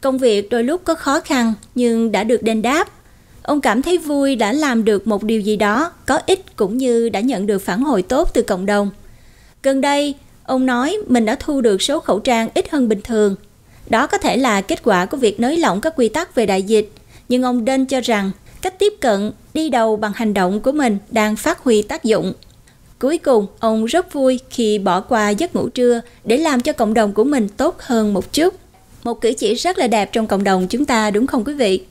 Công việc đôi lúc có khó khăn nhưng đã được đền đáp. Ông cảm thấy vui đã làm được một điều gì đó có ích cũng như đã nhận được phản hồi tốt từ cộng đồng. Gần đây, ông nói mình đã thu được số khẩu trang ít hơn bình thường. Đó có thể là kết quả của việc nới lỏng các quy tắc về đại dịch, nhưng ông Đên cho rằng cách tiếp cận đi đầu bằng hành động của mình đang phát huy tác dụng cuối cùng ông rất vui khi bỏ qua giấc ngủ trưa để làm cho cộng đồng của mình tốt hơn một chút một cử chỉ rất là đẹp trong cộng đồng chúng ta đúng không quý vị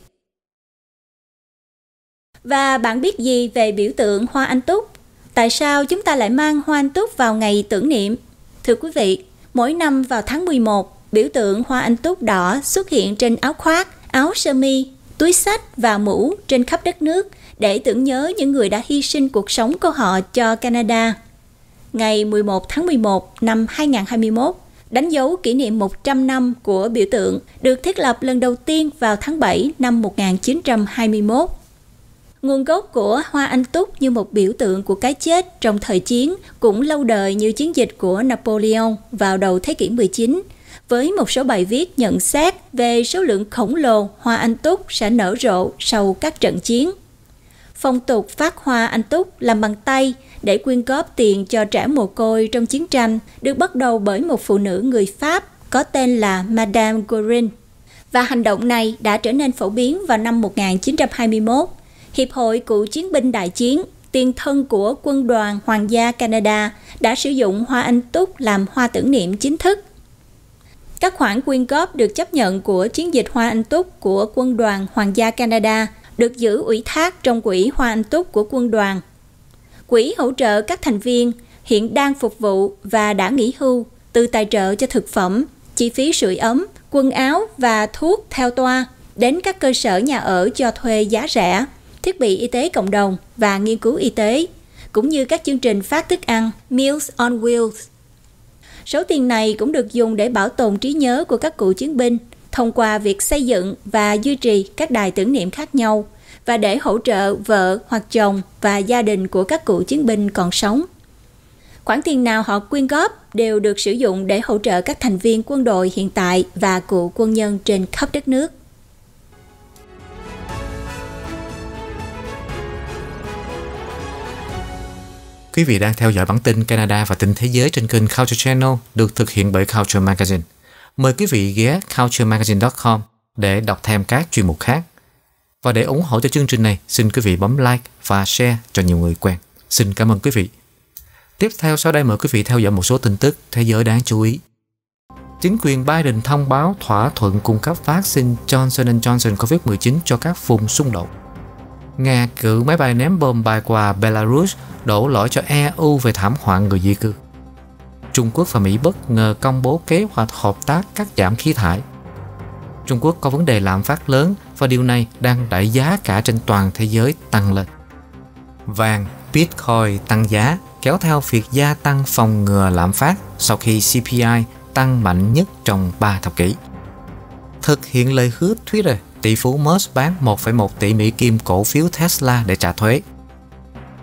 và bạn biết gì về biểu tượng hoa anh túc tại sao chúng ta lại mang hoa anh túc vào ngày tưởng niệm thưa quý vị mỗi năm vào tháng 11 biểu tượng hoa anh túc đỏ xuất hiện trên áo khoác áo sơ mi túi sách và mũ trên khắp đất nước để tưởng nhớ những người đã hy sinh cuộc sống của họ cho Canada. Ngày 11 tháng 11 năm 2021, đánh dấu kỷ niệm 100 năm của biểu tượng được thiết lập lần đầu tiên vào tháng 7 năm 1921. Nguồn gốc của hoa anh túc như một biểu tượng của cái chết trong thời chiến cũng lâu đời như chiến dịch của Napoleon vào đầu thế kỷ 19 với một số bài viết nhận xét về số lượng khổng lồ hoa anh túc sẽ nở rộ sau các trận chiến. Phong tục phát hoa anh túc làm bằng tay để quyên góp tiền cho trẻ mồ côi trong chiến tranh được bắt đầu bởi một phụ nữ người Pháp có tên là Madame Gorin Và hành động này đã trở nên phổ biến vào năm 1921. Hiệp hội Cựu Chiến binh Đại chiến, tiền thân của quân đoàn Hoàng gia Canada đã sử dụng hoa anh túc làm hoa tưởng niệm chính thức các khoản quyên góp được chấp nhận của chiến dịch Hoa Anh Túc của quân đoàn Hoàng gia Canada được giữ ủy thác trong quỹ Hoa Anh Túc của quân đoàn. Quỹ hỗ trợ các thành viên hiện đang phục vụ và đã nghỉ hưu từ tài trợ cho thực phẩm, chi phí sưởi ấm, quần áo và thuốc theo toa đến các cơ sở nhà ở cho thuê giá rẻ, thiết bị y tế cộng đồng và nghiên cứu y tế, cũng như các chương trình phát thức ăn Meals on Wheels Số tiền này cũng được dùng để bảo tồn trí nhớ của các cựu chiến binh thông qua việc xây dựng và duy trì các đài tưởng niệm khác nhau và để hỗ trợ vợ hoặc chồng và gia đình của các cựu chiến binh còn sống. Khoản tiền nào họ quyên góp đều được sử dụng để hỗ trợ các thành viên quân đội hiện tại và cựu quân nhân trên khắp đất nước. Quý vị đang theo dõi bản tin Canada và tin thế giới trên kênh Culture Channel được thực hiện bởi Culture Magazine. Mời quý vị ghé culturemagazine.com để đọc thêm các chuyên mục khác. Và để ủng hộ cho chương trình này, xin quý vị bấm like và share cho nhiều người quen. Xin cảm ơn quý vị. Tiếp theo sau đây mời quý vị theo dõi một số tin tức thế giới đáng chú ý. Chính quyền Biden thông báo thỏa thuận cung cấp vaccine Johnson Johnson COVID-19 cho các vùng xung đột. Nga cử máy bay ném bom bay qua Belarus đổ lỗi cho EU về thảm họa người di cư. Trung Quốc và Mỹ bất ngờ công bố kế hoạch hợp tác cắt giảm khí thải. Trung Quốc có vấn đề lạm phát lớn và điều này đang đẩy giá cả trên toàn thế giới tăng lên. Vàng, Bitcoin tăng giá kéo theo việc gia tăng phòng ngừa lạm phát sau khi CPI tăng mạnh nhất trong 3 thập kỷ. Thực hiện lời hứa Twitter tỷ phú Musk bán 1,1 tỷ Mỹ Kim cổ phiếu Tesla để trả thuế.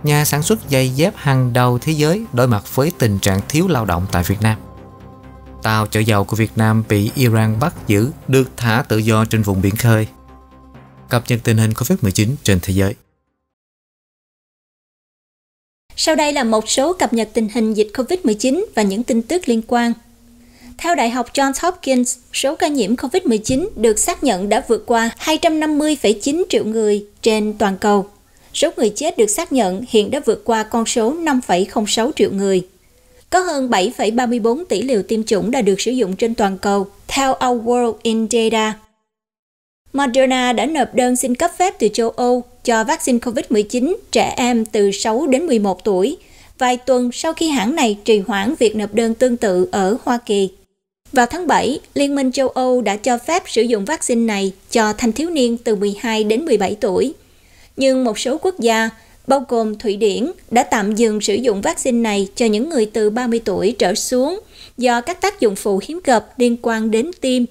Nhà sản xuất dây dép hàng đầu thế giới đối mặt với tình trạng thiếu lao động tại Việt Nam. Tàu chở dầu của Việt Nam bị Iran bắt giữ được thả tự do trên vùng biển khơi. Cập nhật tình hình COVID-19 trên thế giới. Sau đây là một số cập nhật tình hình dịch COVID-19 và những tin tức liên quan theo Đại học Johns Hopkins, số ca nhiễm COVID-19 được xác nhận đã vượt qua 250,9 triệu người trên toàn cầu. Số người chết được xác nhận hiện đã vượt qua con số 5,06 triệu người. Có hơn 7,34 tỷ liều tiêm chủng đã được sử dụng trên toàn cầu, theo Our World in Data. Moderna đã nộp đơn xin cấp phép từ châu Âu cho vaccine COVID-19 trẻ em từ 6 đến 11 tuổi, vài tuần sau khi hãng này trì hoãn việc nộp đơn tương tự ở Hoa Kỳ. Vào tháng 7, Liên minh châu Âu đã cho phép sử dụng vaccine này cho thanh thiếu niên từ 12 đến 17 tuổi. Nhưng một số quốc gia, bao gồm Thụy Điển, đã tạm dừng sử dụng vaccine này cho những người từ 30 tuổi trở xuống do các tác dụng phụ hiếm gặp liên quan đến tim.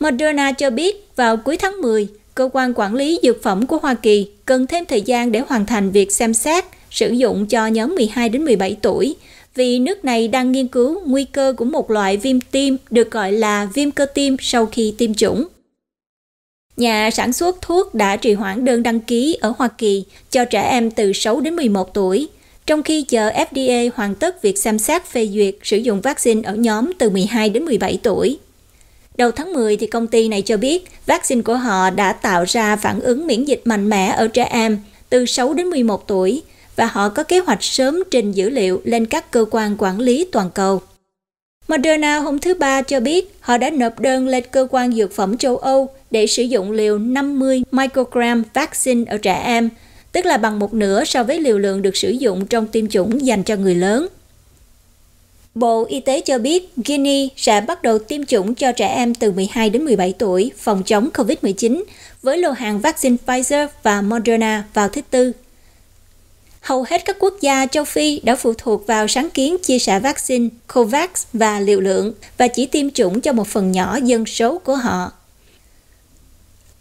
Moderna cho biết vào cuối tháng 10, cơ quan quản lý dược phẩm của Hoa Kỳ cần thêm thời gian để hoàn thành việc xem xét sử dụng cho nhóm 12 đến 17 tuổi – vì nước này đang nghiên cứu nguy cơ của một loại viêm tim được gọi là viêm cơ tim sau khi tiêm chủng. Nhà sản xuất thuốc đã trì hoãn đơn đăng ký ở Hoa Kỳ cho trẻ em từ 6 đến 11 tuổi, trong khi chờ FDA hoàn tất việc xem xét phê duyệt sử dụng vaccine ở nhóm từ 12 đến 17 tuổi. Đầu tháng 10 thì công ty này cho biết vaccine của họ đã tạo ra phản ứng miễn dịch mạnh mẽ ở trẻ em từ 6 đến 11 tuổi, và họ có kế hoạch sớm trình dữ liệu lên các cơ quan quản lý toàn cầu. Moderna hôm thứ Ba cho biết họ đã nộp đơn lên cơ quan dược phẩm châu Âu để sử dụng liều 50 microgram vaccine ở trẻ em, tức là bằng một nửa so với liều lượng được sử dụng trong tiêm chủng dành cho người lớn. Bộ Y tế cho biết Guinea sẽ bắt đầu tiêm chủng cho trẻ em từ 12 đến 17 tuổi phòng chống COVID-19 với lô hàng vaccine Pfizer và Moderna vào thứ Tư hầu hết các quốc gia châu Phi đã phụ thuộc vào sáng kiến chia sẻ vaccine COVAX và liều lượng và chỉ tiêm chủng cho một phần nhỏ dân số của họ.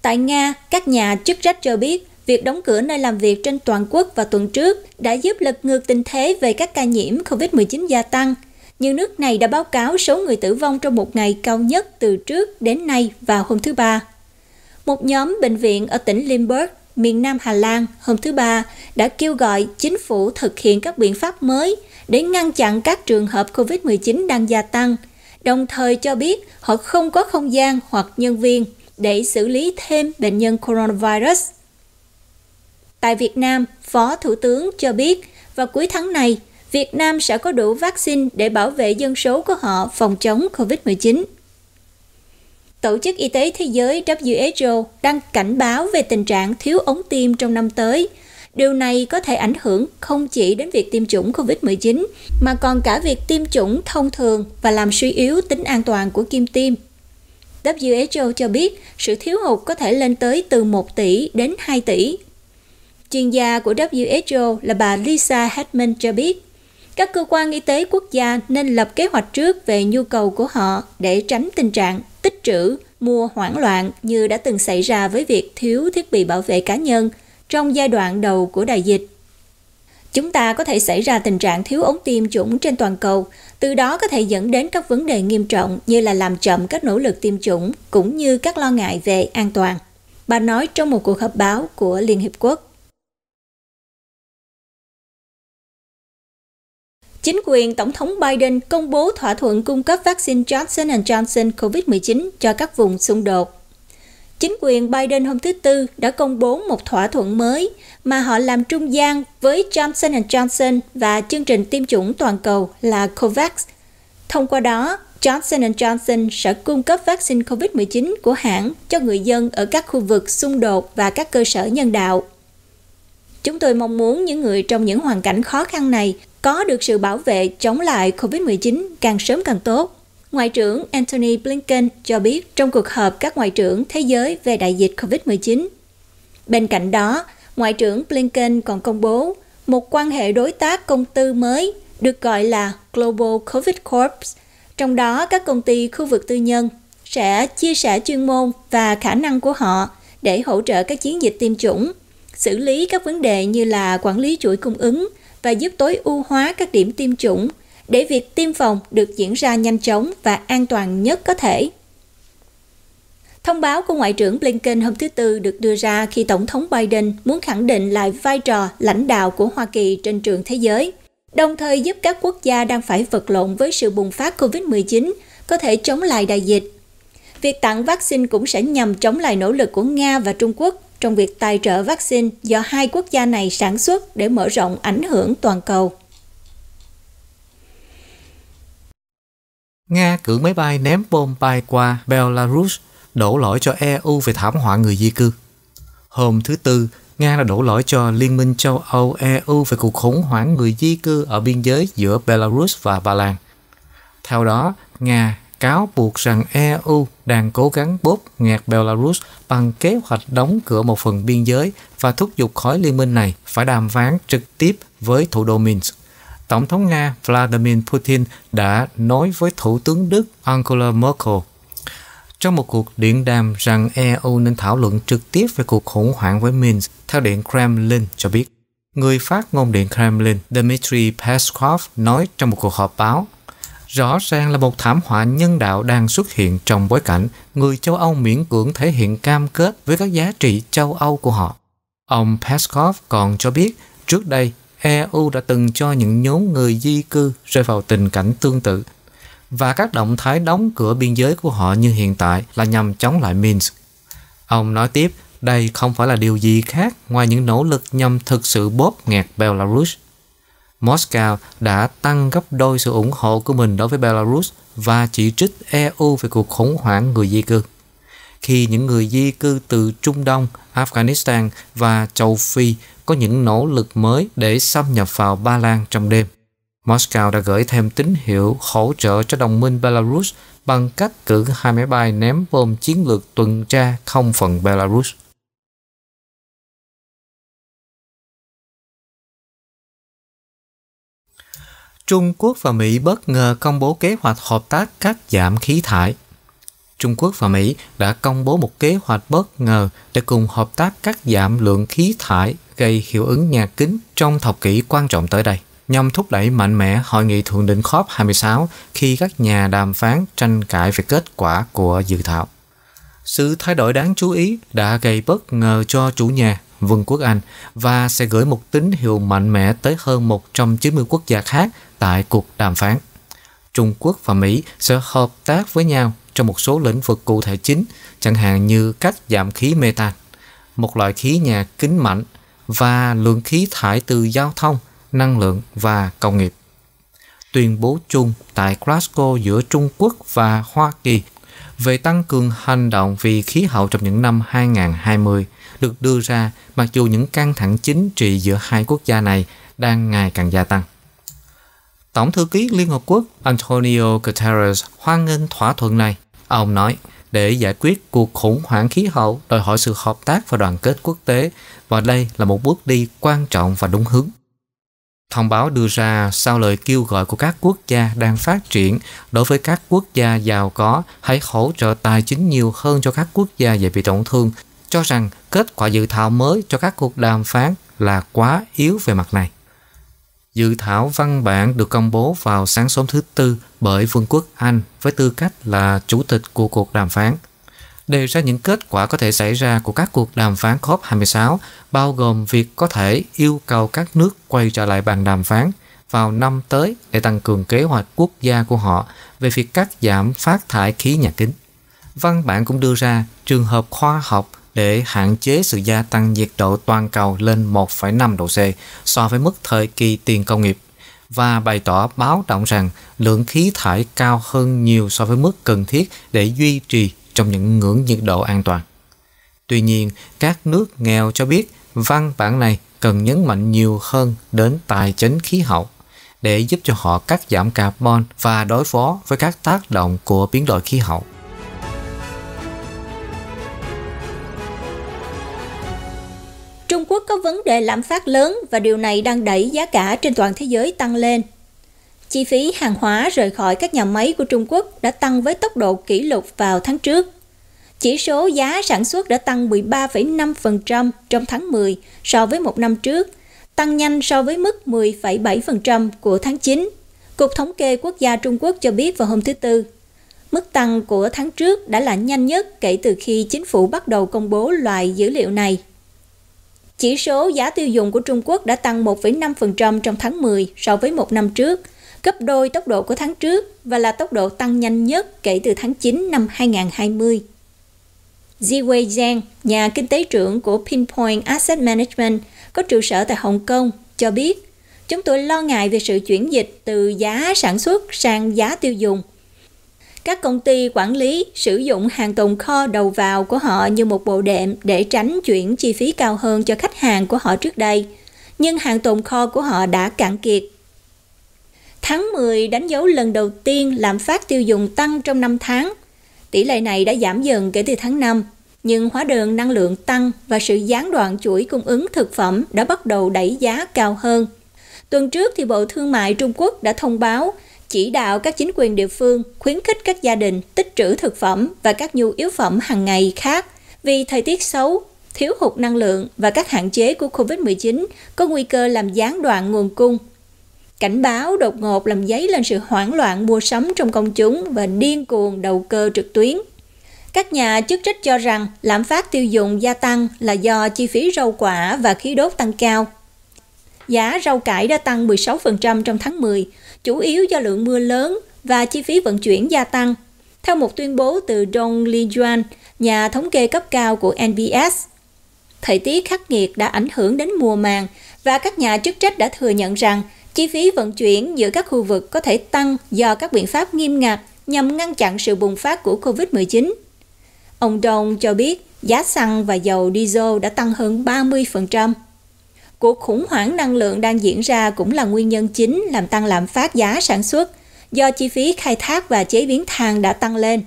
Tại Nga, các nhà chức trách cho biết việc đóng cửa nơi làm việc trên toàn quốc vào tuần trước đã giúp lật ngược tình thế về các ca nhiễm COVID-19 gia tăng. Nhưng nước này đã báo cáo số người tử vong trong một ngày cao nhất từ trước đến nay vào hôm thứ Ba. Một nhóm bệnh viện ở tỉnh Limburg miền Nam Hà Lan hôm thứ Ba đã kêu gọi chính phủ thực hiện các biện pháp mới để ngăn chặn các trường hợp COVID-19 đang gia tăng, đồng thời cho biết họ không có không gian hoặc nhân viên để xử lý thêm bệnh nhân coronavirus. Tại Việt Nam, Phó Thủ tướng cho biết vào cuối tháng này, Việt Nam sẽ có đủ vaccine để bảo vệ dân số của họ phòng chống COVID-19. Tổ chức Y tế Thế giới WHO đang cảnh báo về tình trạng thiếu ống tiêm trong năm tới. Điều này có thể ảnh hưởng không chỉ đến việc tiêm chủng COVID-19 mà còn cả việc tiêm chủng thông thường và làm suy yếu tính an toàn của kim tiêm. WHO cho biết sự thiếu hụt có thể lên tới từ 1 tỷ đến 2 tỷ. Chuyên gia của WHO là bà Lisa Hetman cho biết, các cơ quan y tế quốc gia nên lập kế hoạch trước về nhu cầu của họ để tránh tình trạng tích trữ, mua hoảng loạn như đã từng xảy ra với việc thiếu thiết bị bảo vệ cá nhân trong giai đoạn đầu của đại dịch. Chúng ta có thể xảy ra tình trạng thiếu ống tiêm chủng trên toàn cầu, từ đó có thể dẫn đến các vấn đề nghiêm trọng như là làm chậm các nỗ lực tiêm chủng cũng như các lo ngại về an toàn. Bà nói trong một cuộc họp báo của Liên Hiệp Quốc. Chính quyền Tổng thống Biden công bố thỏa thuận cung cấp vaccine Johnson Johnson COVID-19 cho các vùng xung đột. Chính quyền Biden hôm thứ Tư đã công bố một thỏa thuận mới mà họ làm trung gian với Johnson Johnson và chương trình tiêm chủng toàn cầu là COVAX. Thông qua đó, Johnson Johnson sẽ cung cấp vaccine COVID-19 của hãng cho người dân ở các khu vực xung đột và các cơ sở nhân đạo. Chúng tôi mong muốn những người trong những hoàn cảnh khó khăn này có được sự bảo vệ chống lại COVID-19 càng sớm càng tốt. Ngoại trưởng Antony Blinken cho biết trong cuộc họp các ngoại trưởng thế giới về đại dịch COVID-19. Bên cạnh đó, Ngoại trưởng Blinken còn công bố một quan hệ đối tác công tư mới được gọi là Global COVID Corps, trong đó các công ty khu vực tư nhân sẽ chia sẻ chuyên môn và khả năng của họ để hỗ trợ các chiến dịch tiêm chủng, xử lý các vấn đề như là quản lý chuỗi cung ứng, và giúp tối ưu hóa các điểm tiêm chủng để việc tiêm phòng được diễn ra nhanh chóng và an toàn nhất có thể. Thông báo của Ngoại trưởng Blinken hôm thứ Tư được đưa ra khi Tổng thống Biden muốn khẳng định lại vai trò lãnh đạo của Hoa Kỳ trên trường thế giới, đồng thời giúp các quốc gia đang phải vật lộn với sự bùng phát COVID-19 có thể chống lại đại dịch. Việc tặng vaccine cũng sẽ nhằm chống lại nỗ lực của Nga và Trung Quốc trong việc tài trợ vaccine do hai quốc gia này sản xuất để mở rộng ảnh hưởng toàn cầu. Nga cử máy bay ném bom bay qua Belarus, đổ lỗi cho EU về thảm họa người di cư. Hôm thứ Tư, Nga đã đổ lỗi cho Liên minh châu Âu EU về cuộc khủng hoảng người di cư ở biên giới giữa Belarus và Ba Lan. Theo đó, Nga cáo buộc rằng EU đang cố gắng bóp nghẹt Belarus bằng kế hoạch đóng cửa một phần biên giới và thúc giục khối liên minh này phải đàm phán trực tiếp với thủ đô Minsk. Tổng thống Nga Vladimir Putin đã nói với Thủ tướng Đức Angela Merkel trong một cuộc điện đàm rằng EU nên thảo luận trực tiếp về cuộc khủng hoảng với Minsk, theo Điện Kremlin cho biết. Người phát ngôn điện Kremlin Dmitry Peskov nói trong một cuộc họp báo rõ ràng là một thảm họa nhân đạo đang xuất hiện trong bối cảnh người châu Âu miễn cưỡng thể hiện cam kết với các giá trị châu Âu của họ. Ông Peskov còn cho biết trước đây EU đã từng cho những nhóm người di cư rơi vào tình cảnh tương tự và các động thái đóng cửa biên giới của họ như hiện tại là nhằm chống lại Minsk. Ông nói tiếp, đây không phải là điều gì khác ngoài những nỗ lực nhằm thực sự bóp nghẹt Belarus Moscow đã tăng gấp đôi sự ủng hộ của mình đối với Belarus và chỉ trích EU về cuộc khủng hoảng người di cư. Khi những người di cư từ Trung Đông, Afghanistan và châu Phi có những nỗ lực mới để xâm nhập vào Ba Lan trong đêm, Moscow đã gửi thêm tín hiệu hỗ trợ cho đồng minh Belarus bằng cách cử hai máy bay ném bom chiến lược tuần tra không phận Belarus. Trung Quốc và Mỹ bất ngờ công bố kế hoạch hợp tác cắt giảm khí thải. Trung Quốc và Mỹ đã công bố một kế hoạch bất ngờ để cùng hợp tác cắt giảm lượng khí thải gây hiệu ứng nhà kính trong thập kỷ quan trọng tới đây, nhằm thúc đẩy mạnh mẽ hội nghị thượng đỉnh COP26 khi các nhà đàm phán tranh cãi về kết quả của dự thảo. Sự thay đổi đáng chú ý đã gây bất ngờ cho chủ nhà Vương quốc Anh và sẽ gửi một tín hiệu mạnh mẽ tới hơn 190 quốc gia khác tại cuộc đàm phán. Trung Quốc và Mỹ sẽ hợp tác với nhau trong một số lĩnh vực cụ thể chính, chẳng hạn như cách giảm khí mê tan, một loại khí nhà kính mạnh và lượng khí thải từ giao thông, năng lượng và công nghiệp. Tuyên bố chung tại Glasgow giữa Trung Quốc và Hoa Kỳ về tăng cường hành động vì khí hậu trong những năm 2020 được đưa ra mặc dù những căng thẳng chính trị giữa hai quốc gia này đang ngày càng gia tăng. Tổng thư ký Liên Hợp Quốc Antonio Guterres hoan nghênh thỏa thuận này. Ông nói, để giải quyết cuộc khủng hoảng khí hậu đòi hỏi sự hợp tác và đoàn kết quốc tế và đây là một bước đi quan trọng và đúng hướng. Thông báo đưa ra sau lời kêu gọi của các quốc gia đang phát triển đối với các quốc gia giàu có hãy hỗ trợ tài chính nhiều hơn cho các quốc gia dễ bị tổn thương cho rằng kết quả dự thảo mới cho các cuộc đàm phán là quá yếu về mặt này. Dự thảo văn bản được công bố vào sáng sớm thứ Tư bởi Vương quốc Anh với tư cách là chủ tịch của cuộc đàm phán. Đề ra những kết quả có thể xảy ra của các cuộc đàm phán COP26 bao gồm việc có thể yêu cầu các nước quay trở lại bàn đàm phán vào năm tới để tăng cường kế hoạch quốc gia của họ về việc cắt giảm phát thải khí nhà kính. Văn bản cũng đưa ra trường hợp khoa học để hạn chế sự gia tăng nhiệt độ toàn cầu lên 1,5 độ C so với mức thời kỳ tiền công nghiệp và bày tỏ báo động rằng lượng khí thải cao hơn nhiều so với mức cần thiết để duy trì trong những ngưỡng nhiệt độ an toàn. Tuy nhiên, các nước nghèo cho biết văn bản này cần nhấn mạnh nhiều hơn đến tài chính khí hậu để giúp cho họ cắt giảm carbon và đối phó với các tác động của biến đổi khí hậu. vấn đề lạm phát lớn và điều này đang đẩy giá cả trên toàn thế giới tăng lên. Chi phí hàng hóa rời khỏi các nhà máy của Trung Quốc đã tăng với tốc độ kỷ lục vào tháng trước. Chỉ số giá sản xuất đã tăng 13,5% trong tháng 10 so với một năm trước, tăng nhanh so với mức 10,7% của tháng 9. Cục Thống kê Quốc gia Trung Quốc cho biết vào hôm thứ Tư, mức tăng của tháng trước đã là nhanh nhất kể từ khi chính phủ bắt đầu công bố loại dữ liệu này. Chỉ số giá tiêu dùng của Trung Quốc đã tăng 1,5% trong tháng 10 so với một năm trước, gấp đôi tốc độ của tháng trước và là tốc độ tăng nhanh nhất kể từ tháng 9 năm 2020. Ji Wei Zhang, nhà kinh tế trưởng của Pinpoint Asset Management có trụ sở tại Hồng Kông, cho biết chúng tôi lo ngại về sự chuyển dịch từ giá sản xuất sang giá tiêu dùng – các công ty quản lý sử dụng hàng tồn kho đầu vào của họ như một bộ đệm để tránh chuyển chi phí cao hơn cho khách hàng của họ trước đây, nhưng hàng tồn kho của họ đã cạn kiệt. Tháng 10 đánh dấu lần đầu tiên lạm phát tiêu dùng tăng trong năm tháng. Tỷ lệ này đã giảm dần kể từ tháng 5, nhưng hóa đơn năng lượng tăng và sự gián đoạn chuỗi cung ứng thực phẩm đã bắt đầu đẩy giá cao hơn. Tuần trước thì Bộ Thương mại Trung Quốc đã thông báo chỉ đạo các chính quyền địa phương khuyến khích các gia đình tích trữ thực phẩm và các nhu yếu phẩm hàng ngày khác vì thời tiết xấu, thiếu hụt năng lượng và các hạn chế của COVID-19 có nguy cơ làm gián đoạn nguồn cung. Cảnh báo đột ngột làm dấy lên sự hoảng loạn mua sắm trong công chúng và điên cuồng đầu cơ trực tuyến. Các nhà chức trách cho rằng lạm phát tiêu dùng gia tăng là do chi phí rau quả và khí đốt tăng cao. Giá rau cải đã tăng 16% trong tháng 10, chủ yếu do lượng mưa lớn và chi phí vận chuyển gia tăng. Theo một tuyên bố từ Dong Lijuan, nhà thống kê cấp cao của NBS, thời tiết khắc nghiệt đã ảnh hưởng đến mùa màng và các nhà chức trách đã thừa nhận rằng chi phí vận chuyển giữa các khu vực có thể tăng do các biện pháp nghiêm ngặt nhằm ngăn chặn sự bùng phát của COVID-19. Ông Dong cho biết giá xăng và dầu diesel đã tăng hơn 30%. Cuộc khủng hoảng năng lượng đang diễn ra cũng là nguyên nhân chính làm tăng lạm phát giá sản xuất do chi phí khai thác và chế biến than đã tăng lên.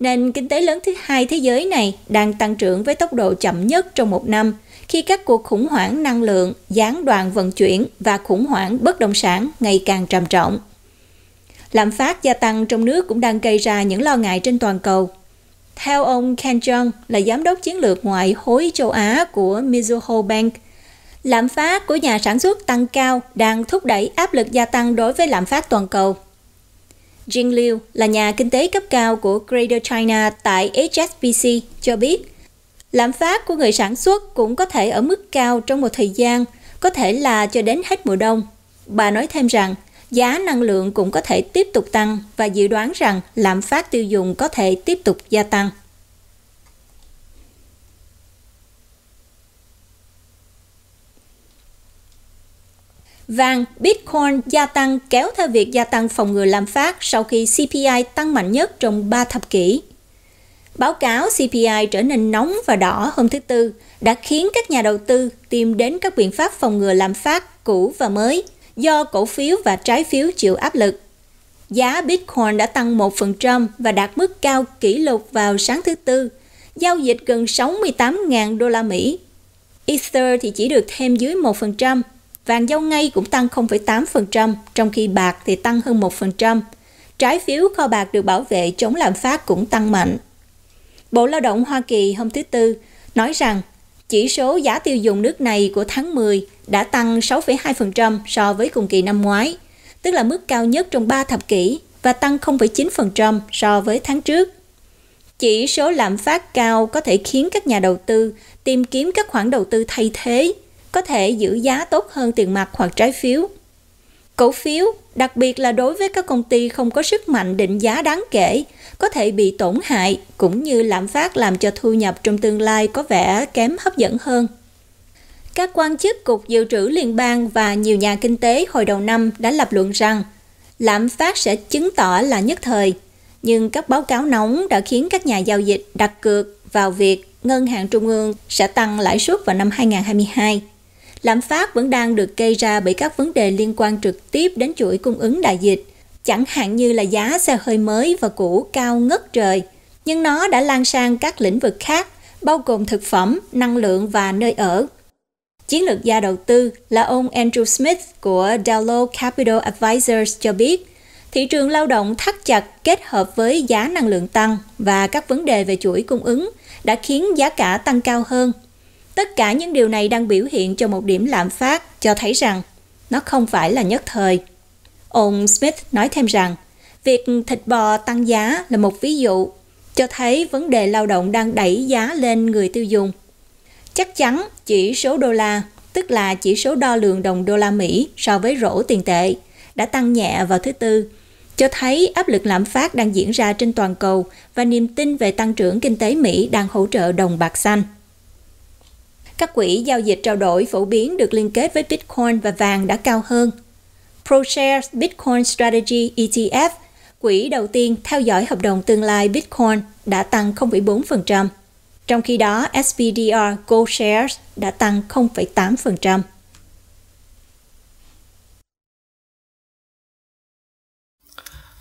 Nền kinh tế lớn thứ hai thế giới này đang tăng trưởng với tốc độ chậm nhất trong một năm khi các cuộc khủng hoảng năng lượng, gián đoạn vận chuyển và khủng hoảng bất động sản ngày càng trầm trọng. Lạm phát gia tăng trong nước cũng đang gây ra những lo ngại trên toàn cầu. Theo ông Ken Jong là giám đốc chiến lược ngoại hối châu Á của Mizuho Bank – Lạm phát của nhà sản xuất tăng cao đang thúc đẩy áp lực gia tăng đối với lạm phát toàn cầu. Jing Liu là nhà kinh tế cấp cao của Greater China tại HSBC cho biết, lạm phát của người sản xuất cũng có thể ở mức cao trong một thời gian, có thể là cho đến hết mùa đông. Bà nói thêm rằng, giá năng lượng cũng có thể tiếp tục tăng và dự đoán rằng lạm phát tiêu dùng có thể tiếp tục gia tăng. Vàng, Bitcoin gia tăng kéo theo việc gia tăng phòng ngừa lạm phát sau khi CPI tăng mạnh nhất trong 3 thập kỷ. Báo cáo CPI trở nên nóng và đỏ hôm thứ Tư đã khiến các nhà đầu tư tìm đến các biện pháp phòng ngừa lạm phát cũ và mới do cổ phiếu và trái phiếu chịu áp lực. Giá Bitcoin đã tăng 1% và đạt mức cao kỷ lục vào sáng thứ Tư, giao dịch gần 68.000 đô la Mỹ. Ether thì chỉ được thêm dưới 1%, Vàng giao ngay cũng tăng 0,8%, trong khi bạc thì tăng hơn 1%. Trái phiếu kho bạc được bảo vệ chống lạm phát cũng tăng mạnh. Bộ Lao động Hoa Kỳ hôm thứ Tư nói rằng chỉ số giá tiêu dùng nước này của tháng 10 đã tăng 6,2% so với cùng kỳ năm ngoái, tức là mức cao nhất trong 3 thập kỷ và tăng 0,9% so với tháng trước. Chỉ số lạm phát cao có thể khiến các nhà đầu tư tìm kiếm các khoản đầu tư thay thế có thể giữ giá tốt hơn tiền mặt hoặc trái phiếu. Cổ phiếu, đặc biệt là đối với các công ty không có sức mạnh định giá đáng kể, có thể bị tổn hại cũng như lạm phát làm cho thu nhập trong tương lai có vẻ kém hấp dẫn hơn. Các quan chức Cục Dự trữ Liên bang và nhiều nhà kinh tế hồi đầu năm đã lập luận rằng lạm phát sẽ chứng tỏ là nhất thời, nhưng các báo cáo nóng đã khiến các nhà giao dịch đặt cược vào việc ngân hàng trung ương sẽ tăng lãi suất vào năm 2022 lạm phát vẫn đang được gây ra bởi các vấn đề liên quan trực tiếp đến chuỗi cung ứng đại dịch, chẳng hạn như là giá xe hơi mới và cũ cao ngất trời, nhưng nó đã lan sang các lĩnh vực khác, bao gồm thực phẩm, năng lượng và nơi ở. Chiến lược gia đầu tư là ông Andrew Smith của Dallo Capital Advisors cho biết, thị trường lao động thắt chặt kết hợp với giá năng lượng tăng và các vấn đề về chuỗi cung ứng đã khiến giá cả tăng cao hơn Tất cả những điều này đang biểu hiện cho một điểm lạm phát, cho thấy rằng nó không phải là nhất thời. Ông Smith nói thêm rằng, việc thịt bò tăng giá là một ví dụ cho thấy vấn đề lao động đang đẩy giá lên người tiêu dùng. Chắc chắn chỉ số đô la, tức là chỉ số đo lường đồng đô la Mỹ so với rổ tiền tệ, đã tăng nhẹ vào thứ Tư, cho thấy áp lực lạm phát đang diễn ra trên toàn cầu và niềm tin về tăng trưởng kinh tế Mỹ đang hỗ trợ đồng bạc xanh các quỹ giao dịch trao đổi phổ biến được liên kết với Bitcoin và vàng đã cao hơn. ProShares Bitcoin Strategy ETF, quỹ đầu tiên theo dõi hợp đồng tương lai Bitcoin đã tăng 0,4%, trong khi đó SPDR Gold Shares đã tăng 0,8%.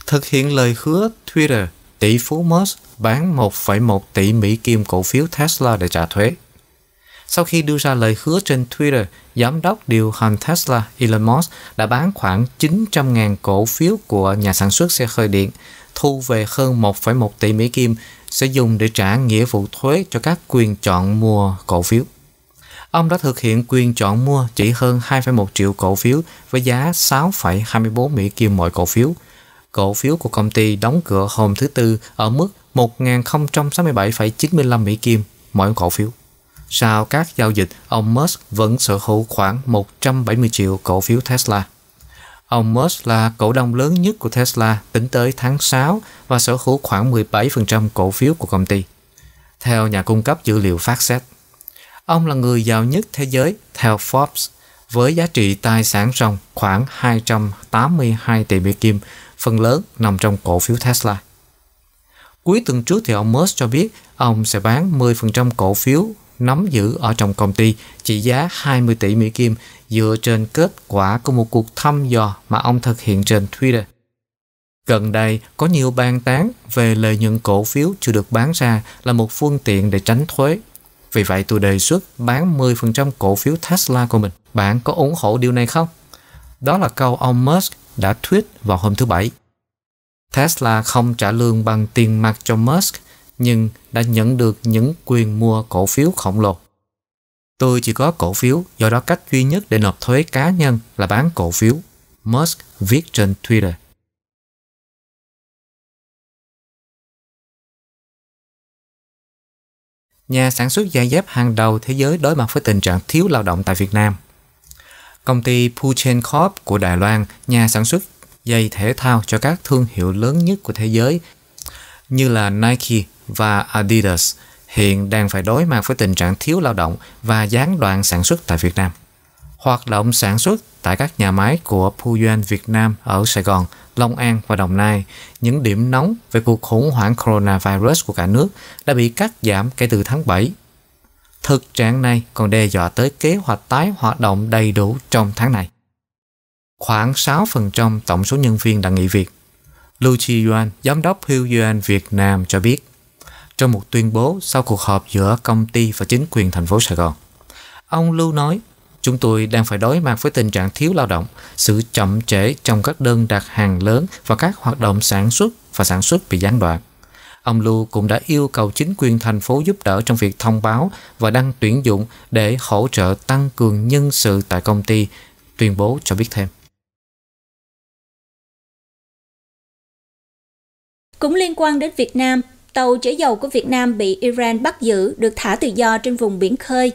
Thực hiện lời hứa Twitter, tỷ phú Musk bán 1,1 tỷ Mỹ kim cổ phiếu Tesla để trả thuế. Sau khi đưa ra lời hứa trên Twitter, giám đốc điều hành Tesla Elon Musk đã bán khoảng 900.000 cổ phiếu của nhà sản xuất xe hơi điện, thu về hơn 1,1 tỷ Mỹ Kim sẽ dùng để trả nghĩa vụ thuế cho các quyền chọn mua cổ phiếu. Ông đã thực hiện quyền chọn mua chỉ hơn 2,1 triệu cổ phiếu với giá 6,24 Mỹ Kim mỗi cổ phiếu. Cổ phiếu của công ty đóng cửa hôm thứ Tư ở mức 1.067,95 Mỹ Kim mỗi cổ phiếu sau các giao dịch, ông Musk vẫn sở hữu khoảng 170 triệu cổ phiếu Tesla. Ông Musk là cổ đông lớn nhất của Tesla tính tới tháng 6 và sở hữu khoảng 17% cổ phiếu của công ty, theo nhà cung cấp dữ liệu FactSet. Ông là người giàu nhất thế giới theo Forbes với giá trị tài sản ròng khoảng 282 tỷ Mỹ Kim, phần lớn nằm trong cổ phiếu Tesla. Cuối tuần trước thì ông Musk cho biết ông sẽ bán 10% cổ phiếu nắm giữ ở trong công ty trị giá 20 tỷ Mỹ Kim dựa trên kết quả của một cuộc thăm dò mà ông thực hiện trên Twitter. Gần đây, có nhiều bàn tán về lợi nhuận cổ phiếu chưa được bán ra là một phương tiện để tránh thuế. Vì vậy tôi đề xuất bán 10% cổ phiếu Tesla của mình. Bạn có ủng hộ điều này không? Đó là câu ông Musk đã tweet vào hôm thứ Bảy. Tesla không trả lương bằng tiền mặt cho Musk nhưng đã nhận được những quyền mua cổ phiếu khổng lồ. Tôi chỉ có cổ phiếu, do đó cách duy nhất để nộp thuế cá nhân là bán cổ phiếu, Musk viết trên Twitter. Nhà sản xuất giày dép hàng đầu thế giới đối mặt với tình trạng thiếu lao động tại Việt Nam. Công ty Puchen Corp của Đài Loan, nhà sản xuất giày thể thao cho các thương hiệu lớn nhất của thế giới như là Nike, và Adidas hiện đang phải đối mặt với tình trạng thiếu lao động và gián đoạn sản xuất tại Việt Nam. Hoạt động sản xuất tại các nhà máy của Puyen Việt Nam ở Sài Gòn, Long An và Đồng Nai, những điểm nóng về cuộc khủng hoảng coronavirus của cả nước đã bị cắt giảm kể từ tháng 7. Thực trạng này còn đe dọa tới kế hoạch tái hoạt động đầy đủ trong tháng này. Khoảng 6% tổng số nhân viên đã nghỉ việc. Lu Chi Yuan, giám đốc Hugh Việt Nam cho biết trong một tuyên bố sau cuộc họp giữa công ty và chính quyền thành phố Sài Gòn. Ông Lưu nói, chúng tôi đang phải đối mặt với tình trạng thiếu lao động, sự chậm trễ trong các đơn đặt hàng lớn và các hoạt động sản xuất và sản xuất bị gián đoạn. Ông Lưu cũng đã yêu cầu chính quyền thành phố giúp đỡ trong việc thông báo và đăng tuyển dụng để hỗ trợ tăng cường nhân sự tại công ty, tuyên bố cho biết thêm. Cũng liên quan đến Việt Nam, tàu chở dầu của Việt Nam bị Iran bắt giữ được thả tự do trên vùng biển khơi.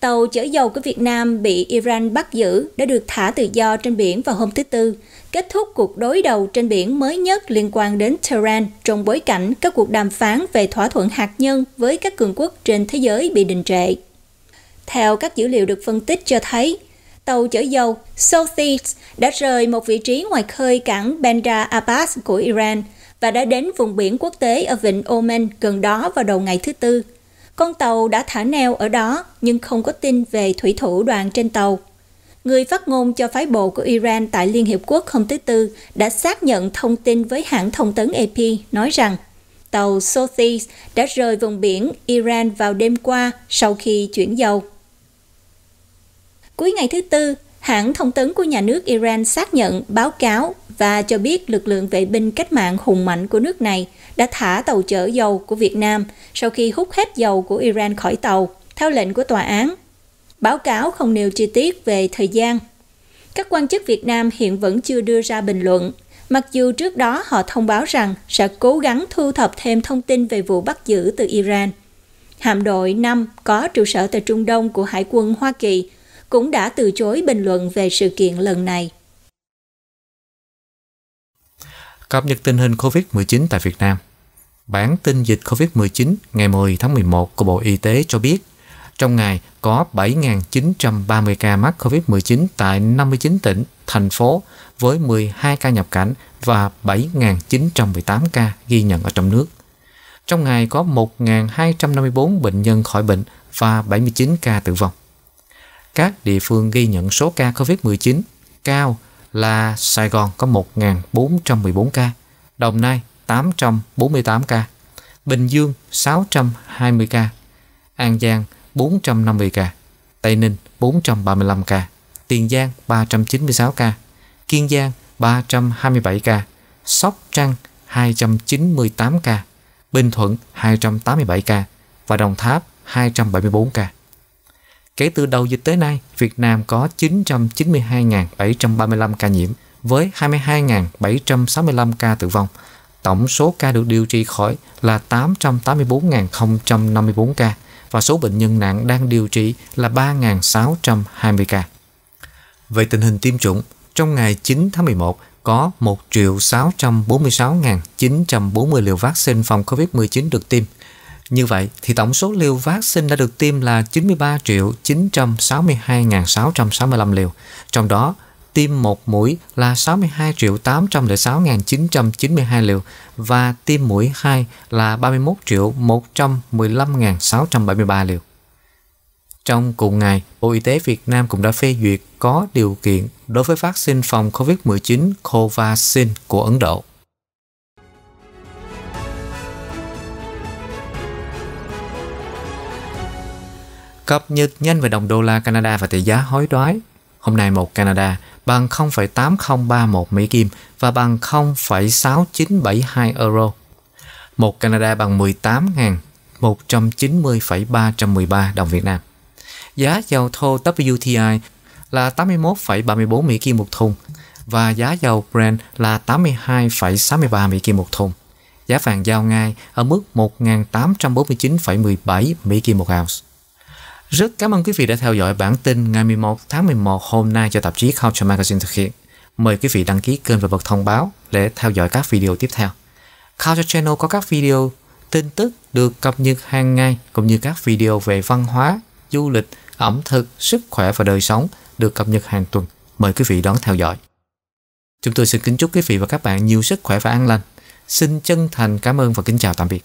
Tàu chở dầu của Việt Nam bị Iran bắt giữ đã được thả tự do trên biển vào hôm thứ Tư, kết thúc cuộc đối đầu trên biển mới nhất liên quan đến Tehran trong bối cảnh các cuộc đàm phán về thỏa thuận hạt nhân với các cường quốc trên thế giới bị đình trệ. Theo các dữ liệu được phân tích cho thấy, tàu chở dầu Southeast đã rời một vị trí ngoài khơi cảng Bandar Abbas của Iran – và đã đến vùng biển quốc tế ở vịnh Oman gần đó vào đầu ngày thứ Tư. Con tàu đã thả neo ở đó nhưng không có tin về thủy thủ đoàn trên tàu. Người phát ngôn cho phái bộ của Iran tại Liên Hiệp Quốc hôm thứ Tư đã xác nhận thông tin với hãng thông tấn AP nói rằng tàu Sothis đã rời vùng biển Iran vào đêm qua sau khi chuyển dầu. Cuối ngày thứ Tư, hãng thông tấn của nhà nước Iran xác nhận báo cáo và cho biết lực lượng vệ binh cách mạng hùng mạnh của nước này đã thả tàu chở dầu của Việt Nam sau khi hút hết dầu của Iran khỏi tàu, theo lệnh của tòa án. Báo cáo không nêu chi tiết về thời gian. Các quan chức Việt Nam hiện vẫn chưa đưa ra bình luận, mặc dù trước đó họ thông báo rằng sẽ cố gắng thu thập thêm thông tin về vụ bắt giữ từ Iran. Hạm đội 5 có trụ sở tại Trung Đông của Hải quân Hoa Kỳ cũng đã từ chối bình luận về sự kiện lần này. Cập nhật tình hình COVID-19 tại Việt Nam Bản tin dịch COVID-19 ngày 10 tháng 11 của Bộ Y tế cho biết trong ngày có 7.930 ca mắc COVID-19 tại 59 tỉnh, thành phố với 12 ca nhập cảnh và 7.918 ca ghi nhận ở trong nước. Trong ngày có 1.254 bệnh nhân khỏi bệnh và 79 ca tử vong. Các địa phương ghi nhận số ca COVID-19 cao là Sài Gòn có 1.414 ca, Đồng Nai 848 ca, Bình Dương 620 ca, An Giang 450 ca, Tây Ninh 435 ca, Tiền Giang 396 ca, Kiên Giang 327 ca, Sóc Trăng 298 ca, Bình Thuận 287 ca và Đồng Tháp 274 ca. Kể từ đầu dịch tới nay, Việt Nam có 992.735 ca nhiễm với 22.765 ca tử vong. Tổng số ca được điều trị khỏi là 884.054 ca và số bệnh nhân nặng đang điều trị là 3.620 ca. Về tình hình tiêm chủng, trong ngày 9 tháng 11 có 1.646.940 liều vaccine phòng COVID-19 được tiêm – như vậy thì tổng số liều vaccine đã được tiêm là 93 triệu 962.665 liều, trong đó tiêm một mũi là 62 triệu 806.992 liều và tiêm mũi 2 là 31 triệu 115.673 liều. Trong cùng ngày, Bộ Y tế Việt Nam cũng đã phê duyệt có điều kiện đối với vaccine phòng COVID-19 Covaxin của Ấn Độ. cập nhật nhanh về đồng đô la Canada và tỷ giá hối đoái. Hôm nay một Canada bằng 0,8031 Mỹ Kim và bằng 0,6972 euro. Một Canada bằng 18.190,313 đồng Việt Nam. Giá dầu thô WTI là 81,34 Mỹ Kim một thùng và giá dầu Brent là 82,63 Mỹ Kim một thùng giá vàng giao ngay ở mức 1.849,17 Mỹ kim một ounce. Rất cảm ơn quý vị đã theo dõi bản tin ngày 11 tháng 11 hôm nay cho tạp chí Culture Magazine thực hiện. Mời quý vị đăng ký kênh và bật thông báo để theo dõi các video tiếp theo. Culture Channel có các video tin tức được cập nhật hàng ngày cũng như các video về văn hóa, du lịch, ẩm thực, sức khỏe và đời sống được cập nhật hàng tuần. Mời quý vị đón theo dõi. Chúng tôi xin kính chúc quý vị và các bạn nhiều sức khỏe và an lành. Xin chân thành cảm ơn và kính chào tạm biệt.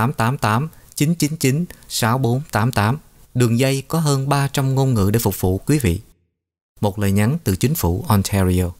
888 999 6488. Đường dây có hơn 300 ngôn ngữ để phục vụ quý vị. Một lời nhắn từ chính phủ Ontario.